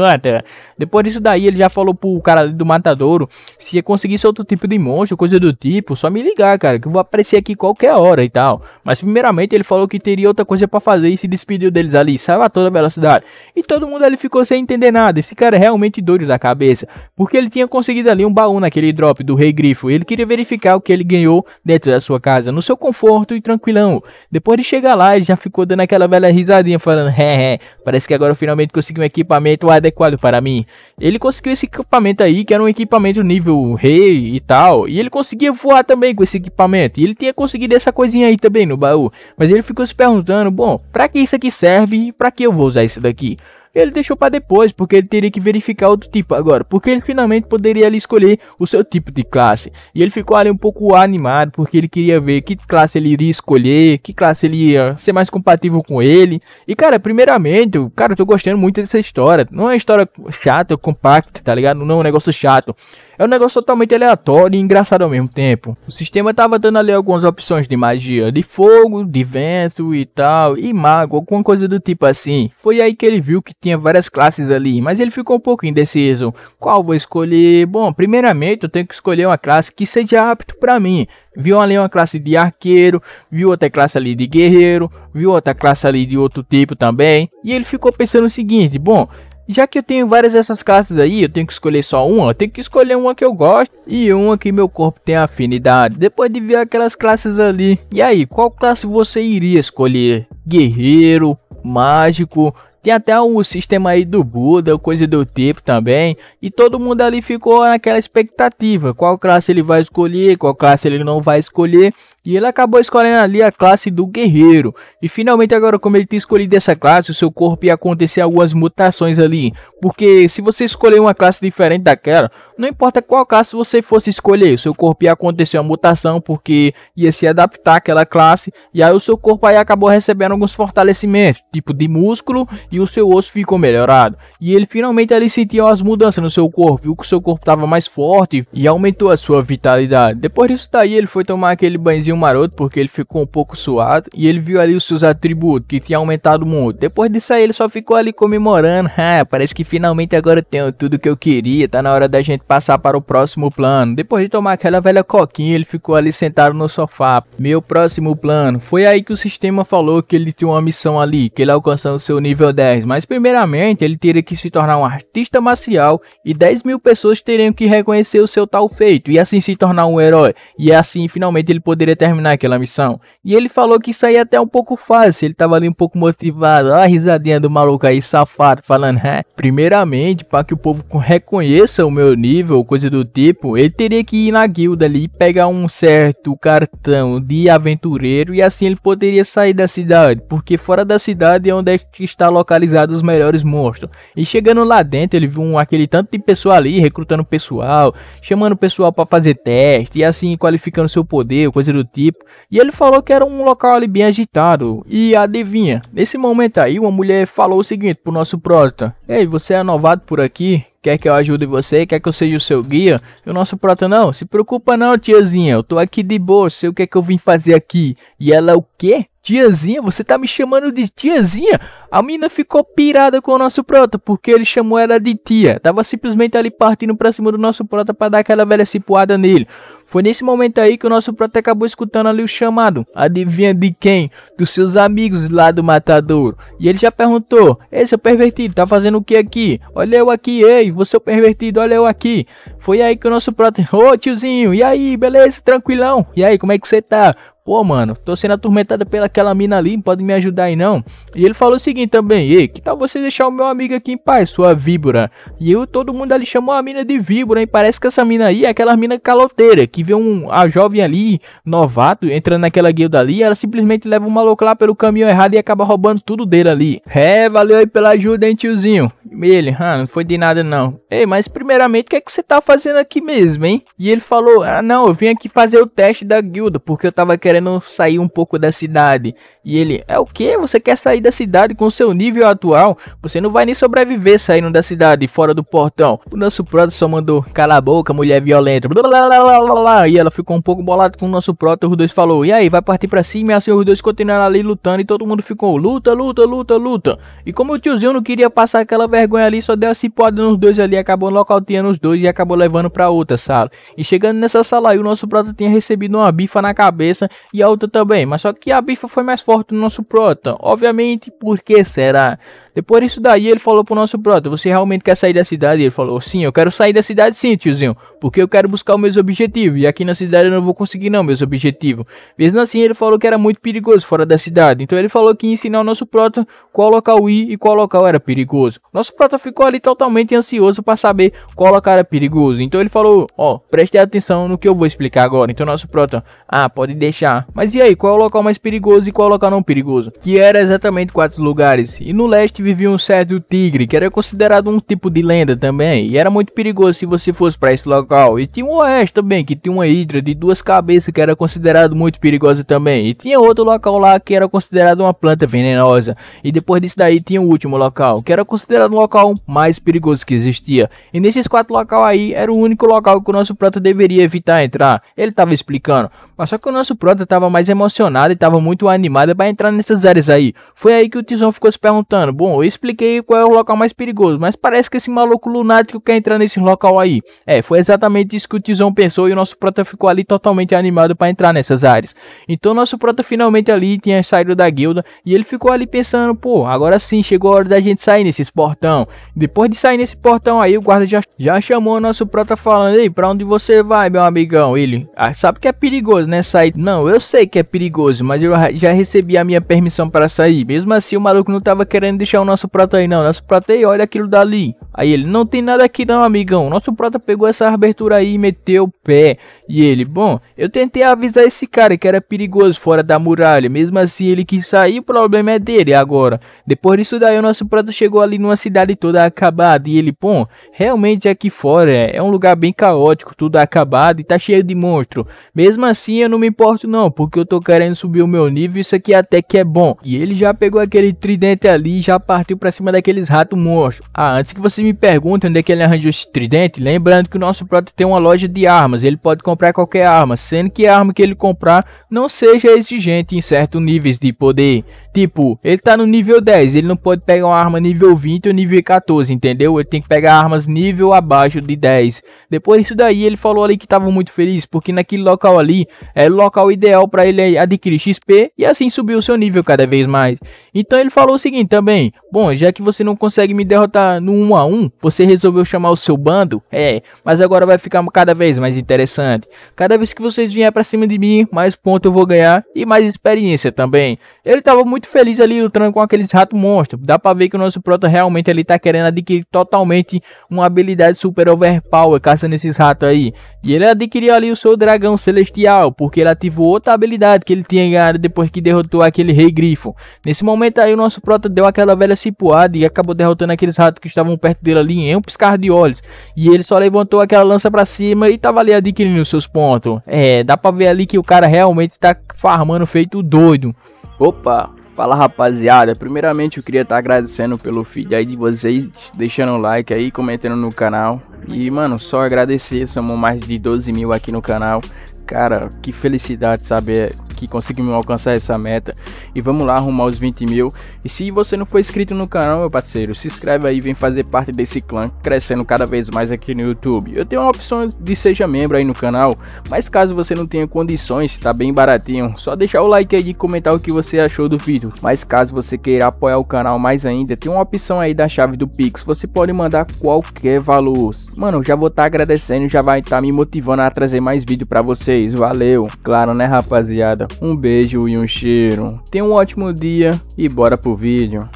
Depois disso daí, ele já falou pro cara do matadouro, se conseguisse outro tipo de monstro, coisa do tipo, só me ligar, cara, que eu vou aparecer aqui qualquer hora e tal. Mas primeiramente ele falou que teria outra coisa para fazer e se despediu deles ali, saiu a toda velocidade. E todo mundo ali ficou sem entender nada. Esse cara é realmente doido da cabeça, porque ele tinha conseguido ali um baú naquele drop do Rei Grifo. Ele queria verificar o que ele ganhou dentro da sua casa, no seu conforto e tranquilão. Depois de chegar lá, ele já ficou dando aquela velha risadinha, falando: "É, parece que agora eu finalmente consegui um equipamento adequado para mim" ele conseguiu esse equipamento aí, que era um equipamento nível rei e tal, e ele conseguia voar também com esse equipamento, e ele tinha conseguido essa coisinha aí também no baú, mas ele ficou se perguntando, bom, para que isso aqui serve e para que eu vou usar isso daqui? ele deixou para depois, porque ele teria que verificar outro tipo agora, porque ele finalmente poderia ali escolher o seu tipo de classe. E ele ficou ali um pouco animado, porque ele queria ver que classe ele iria escolher, que classe ele ia ser mais compatível com ele. E cara, primeiramente, cara, eu tô gostando muito dessa história. Não é uma história chata, compacta, tá ligado? Não é um negócio chato. É um negócio totalmente aleatório e engraçado ao mesmo tempo. O sistema tava dando ali algumas opções de magia, de fogo, de vento e tal, e mago, alguma coisa do tipo assim. Foi aí que ele viu que tinha várias classes ali, mas ele ficou um pouco indeciso. Qual vou escolher? Bom, primeiramente eu tenho que escolher uma classe que seja apto para mim. Viu ali uma classe de arqueiro, viu outra classe ali de guerreiro, viu outra classe ali de outro tipo também. E ele ficou pensando o seguinte: bom, já que eu tenho várias dessas classes aí, eu tenho que escolher só uma, eu tenho que escolher uma que eu gosto e uma que meu corpo tem afinidade. Depois de ver aquelas classes ali, e aí, qual classe você iria escolher? Guerreiro, mágico, tem até um sistema aí do Buda, coisa do tipo também. E todo mundo ali ficou naquela expectativa: qual classe ele vai escolher, qual classe ele não vai escolher. E ele acabou escolhendo ali a classe do guerreiro. E finalmente agora como ele tinha escolhido essa classe, o seu corpo ia acontecer algumas mutações ali. Porque se você escolher uma classe diferente daquela, não importa qual classe você fosse escolher, o seu corpo ia acontecer uma mutação porque ia se adaptar àquela classe. E aí o seu corpo aí acabou recebendo alguns fortalecimentos, tipo de músculo e o seu osso ficou melhorado. E ele finalmente ali sentiu as mudanças no seu corpo, viu que o seu corpo estava mais forte e aumentou a sua vitalidade. Depois disso daí ele foi tomar aquele banhozinho maroto porque ele ficou um pouco suado e ele viu ali os seus atributos que tinha aumentado muito. Depois disso aí ele só ficou ali comemorando. Ah, parece que finalmente agora tenho tudo que eu queria. Tá na hora da gente passar para o próximo plano. Depois de tomar aquela velha coquinha, ele ficou ali sentado no sofá. Meu próximo plano. Foi aí que o sistema falou que ele tinha uma missão ali, que ele alcançou seu nível 10. Mas primeiramente ele teria que se tornar um artista marcial e 10 mil pessoas teriam que reconhecer o seu tal feito e assim se tornar um herói. E assim finalmente ele poderia terminar aquela missão. E ele falou que isso aí é até um pouco fácil, ele tava ali um pouco motivado. Olha a risadinha do maluco aí, safado, falando, é, primeiramente, para que o povo reconheça o meu nível, coisa do tipo, ele teria que ir na guilda ali e pegar um certo cartão de aventureiro e assim ele poderia sair da cidade, porque fora da cidade é onde é que está localizado os melhores monstros. E chegando lá dentro, ele viu um, aquele tanto de pessoa ali recrutando pessoal, chamando pessoal para fazer teste e assim qualificando seu poder, coisa do tipo. E ele falou que era um local ali bem agitado. E adivinha, nesse momento aí, uma mulher falou o seguinte pro nosso Prota: Ei, você é novato por aqui? Quer que eu ajude você? Quer que eu seja o seu guia? E o nosso Prota, não, se preocupa não, tiazinha. Eu tô aqui de boa, sei o que é que eu vim fazer aqui. E ela, o quê? Tiazinha? Você tá me chamando de tiazinha? A mina ficou pirada com o nosso prota, porque ele chamou ela de tia. Tava simplesmente ali partindo pra cima do nosso prota pra dar aquela velha cipuada nele. Foi nesse momento aí que o nosso prota acabou escutando ali o chamado. Adivinha de quem? Dos seus amigos lá do matadouro. E ele já perguntou: Ei, seu pervertido, tá fazendo o que aqui? Olha eu aqui, ei, você pervertido, olha eu aqui. Foi aí que o nosso prota. Ô oh, tiozinho, e aí, beleza? Tranquilão? E aí, como é que você tá? Pô, mano, tô sendo atormentado pelaquela mina ali, pode me ajudar aí não? E ele falou o seguinte também, ei, que tal você deixar o meu amigo aqui em paz, sua víbora? E eu, todo mundo ali chamou a mina de víbora, e parece que essa mina aí é aquela mina caloteira, que que vê um, a jovem ali, novato, entrando naquela guilda ali, ela simplesmente leva o maluco lá pelo caminho errado e acaba roubando tudo dele ali. É, valeu aí pela ajuda, hein, tiozinho. ele, ah, não foi de nada não. Ei, mas primeiramente, o que é que você tá fazendo aqui mesmo, hein? E ele falou, ah, não, eu vim aqui fazer o teste da guilda, porque eu tava querendo sair um pouco da cidade. E ele, é o que? Você quer sair da cidade com seu nível atual? Você não vai nem sobreviver saindo da cidade, fora do portão. O nosso produtor só mandou, cala a boca, mulher violenta. Blá, blá, blá, blá, blá. E ela ficou um pouco bolada com o nosso próprio. Os dois falou: E aí, vai partir pra cima? E assim os dois continuaram ali lutando. E todo mundo ficou: Luta, luta, luta, luta. E como o tiozinho não queria passar aquela vergonha ali, só deu a cipoda nos dois ali. Acabou nocauteando os dois e acabou levando pra outra sala. E chegando nessa sala aí, o nosso prota tinha recebido uma bifa na cabeça e a outra também. Mas só que a bifa foi mais forte do nosso prota. Obviamente, por que será? Depois disso daí, ele falou pro nosso brother, você realmente quer sair da cidade? Ele falou, sim, eu quero sair da cidade sim, tiozinho, porque eu quero buscar os meus objetivos, e aqui na cidade eu não vou conseguir não, meus objetivos. Mesmo assim, ele falou que era muito perigoso fora da cidade, então ele falou que ia ensinar o nosso proto qual local ir e qual local era perigoso. Nosso proto ficou ali totalmente ansioso para saber qual local era perigoso, então ele falou, ó, oh, preste atenção no que eu vou explicar agora. Então nosso proto: ah, pode deixar. Mas e aí, qual é o local mais perigoso e qual é o local não perigoso? Que era exatamente quatro lugares, e no leste vivia um certo tigre, que era considerado um tipo de lenda também, e era muito perigoso se você fosse para esse local. E tinha um oeste também, que tinha uma hidra de duas cabeças, que era considerado muito perigosa também. E tinha outro local lá, que era considerado uma planta venenosa. E depois disso daí tinha o último local, que era considerado o um local mais perigoso que existia. E nesses quatro locais aí, era o único local que o nosso prota deveria evitar entrar. Ele tava explicando. Mas só que o nosso prota tava mais emocionado e tava muito animado para entrar nessas áreas aí. Foi aí que o Tizão ficou se perguntando, bom, eu expliquei qual é o local mais perigoso, mas parece que esse maluco lunático quer entrar nesse local aí. É, foi exatamente isso que o Tizão pensou e o nosso prota ficou ali totalmente animado para entrar nessas áreas. Então nosso prota finalmente ali tinha saído da guilda e ele ficou ali pensando, pô, agora sim chegou a hora da gente sair nesses portão. Depois de sair nesse portão aí, o guarda já, já chamou o nosso prota falando, ei, pra onde você vai, meu amigão? Ele, ah, sabe que é perigoso, né, sair? Não, eu sei que é perigoso, mas eu já recebi a minha permissão para sair. Mesmo assim, o maluco não tava querendo deixar o nosso prato aí não, nosso prato aí, é, olha aquilo dali. Aí ele, não tem nada aqui não, amigão. Nosso prato pegou essa abertura aí e meteu o pé. E ele, bom, eu tentei avisar esse cara que era perigoso fora da muralha. Mesmo assim, ele quis sair, o problema é dele agora. Depois disso daí, o nosso prato chegou ali numa cidade toda acabada. E ele, bom, realmente aqui fora é, é um lugar bem caótico, tudo acabado e tá cheio de monstro. Mesmo assim, eu não me importo não, porque eu tô querendo subir o meu nível isso aqui até que é bom. E ele já pegou aquele tridente ali, já partiu para cima daqueles ratos monstros. Ah, antes que você me pergunte onde é que ele arranjou esse tridente, lembrando que o nosso prota tem uma loja de armas, ele pode comprar qualquer arma, sendo que a arma que ele comprar não seja exigente em certos níveis de poder. Tipo, ele tá no nível 10, ele não pode pegar uma arma nível 20 ou nível 14, entendeu? Ele tem que pegar armas nível abaixo de 10. Depois disso daí, ele falou ali que tava muito feliz, porque naquele local ali é o local ideal para ele adquirir XP e assim subir o seu nível cada vez mais. Então ele falou o seguinte também: "Bom, já que você não consegue me derrotar no 1 a 1, você resolveu chamar o seu bando? É, mas agora vai ficar cada vez mais interessante. Cada vez que você vier para cima de mim, mais ponto eu vou ganhar e mais experiência também." Ele tava muito muito feliz ali lutando com aqueles ratos monstros. Dá pra ver que o nosso prota realmente ele tá querendo adquirir totalmente uma habilidade super overpower caçando esses ratos aí. E ele adquiriu ali o seu dragão celestial, porque ele ativou outra habilidade que ele tinha ganhado depois que derrotou aquele rei grifo. Nesse momento aí o nosso prota deu aquela velha cipuada e acabou derrotando aqueles ratos que estavam perto dele ali em um piscar de olhos. E ele só levantou aquela lança pra cima e tava ali adquirindo seus pontos. É, dá pra ver ali que o cara realmente tá farmando feito doido. Opa, Fala rapaziada, primeiramente eu queria estar tá agradecendo pelo feed aí de vocês, deixando o like aí, comentando no canal. E mano, só agradecer, somos mais de 12 mil aqui no canal cara, que felicidade saber que conseguimos alcançar essa meta. E vamos lá arrumar os 20 mil. E se você não for inscrito no canal, meu parceiro, se inscreve aí, vem fazer parte desse clã crescendo cada vez mais aqui no YouTube. Eu tenho uma opção de seja membro aí no canal, mas caso você não tenha condições, tá bem baratinho. Só deixar o like aí e comentar o que você achou do vídeo. Mas caso você queira apoiar o canal mais ainda, tem uma opção aí da chave do Pix. Você pode mandar qualquer valor. Mano, já vou estar tá agradecendo, já vai estar tá me motivando a trazer mais vídeo para você vocês. Valeu. Claro, né, rapaziada? Um beijo e um cheiro. Tenha um ótimo dia e bora pro vídeo.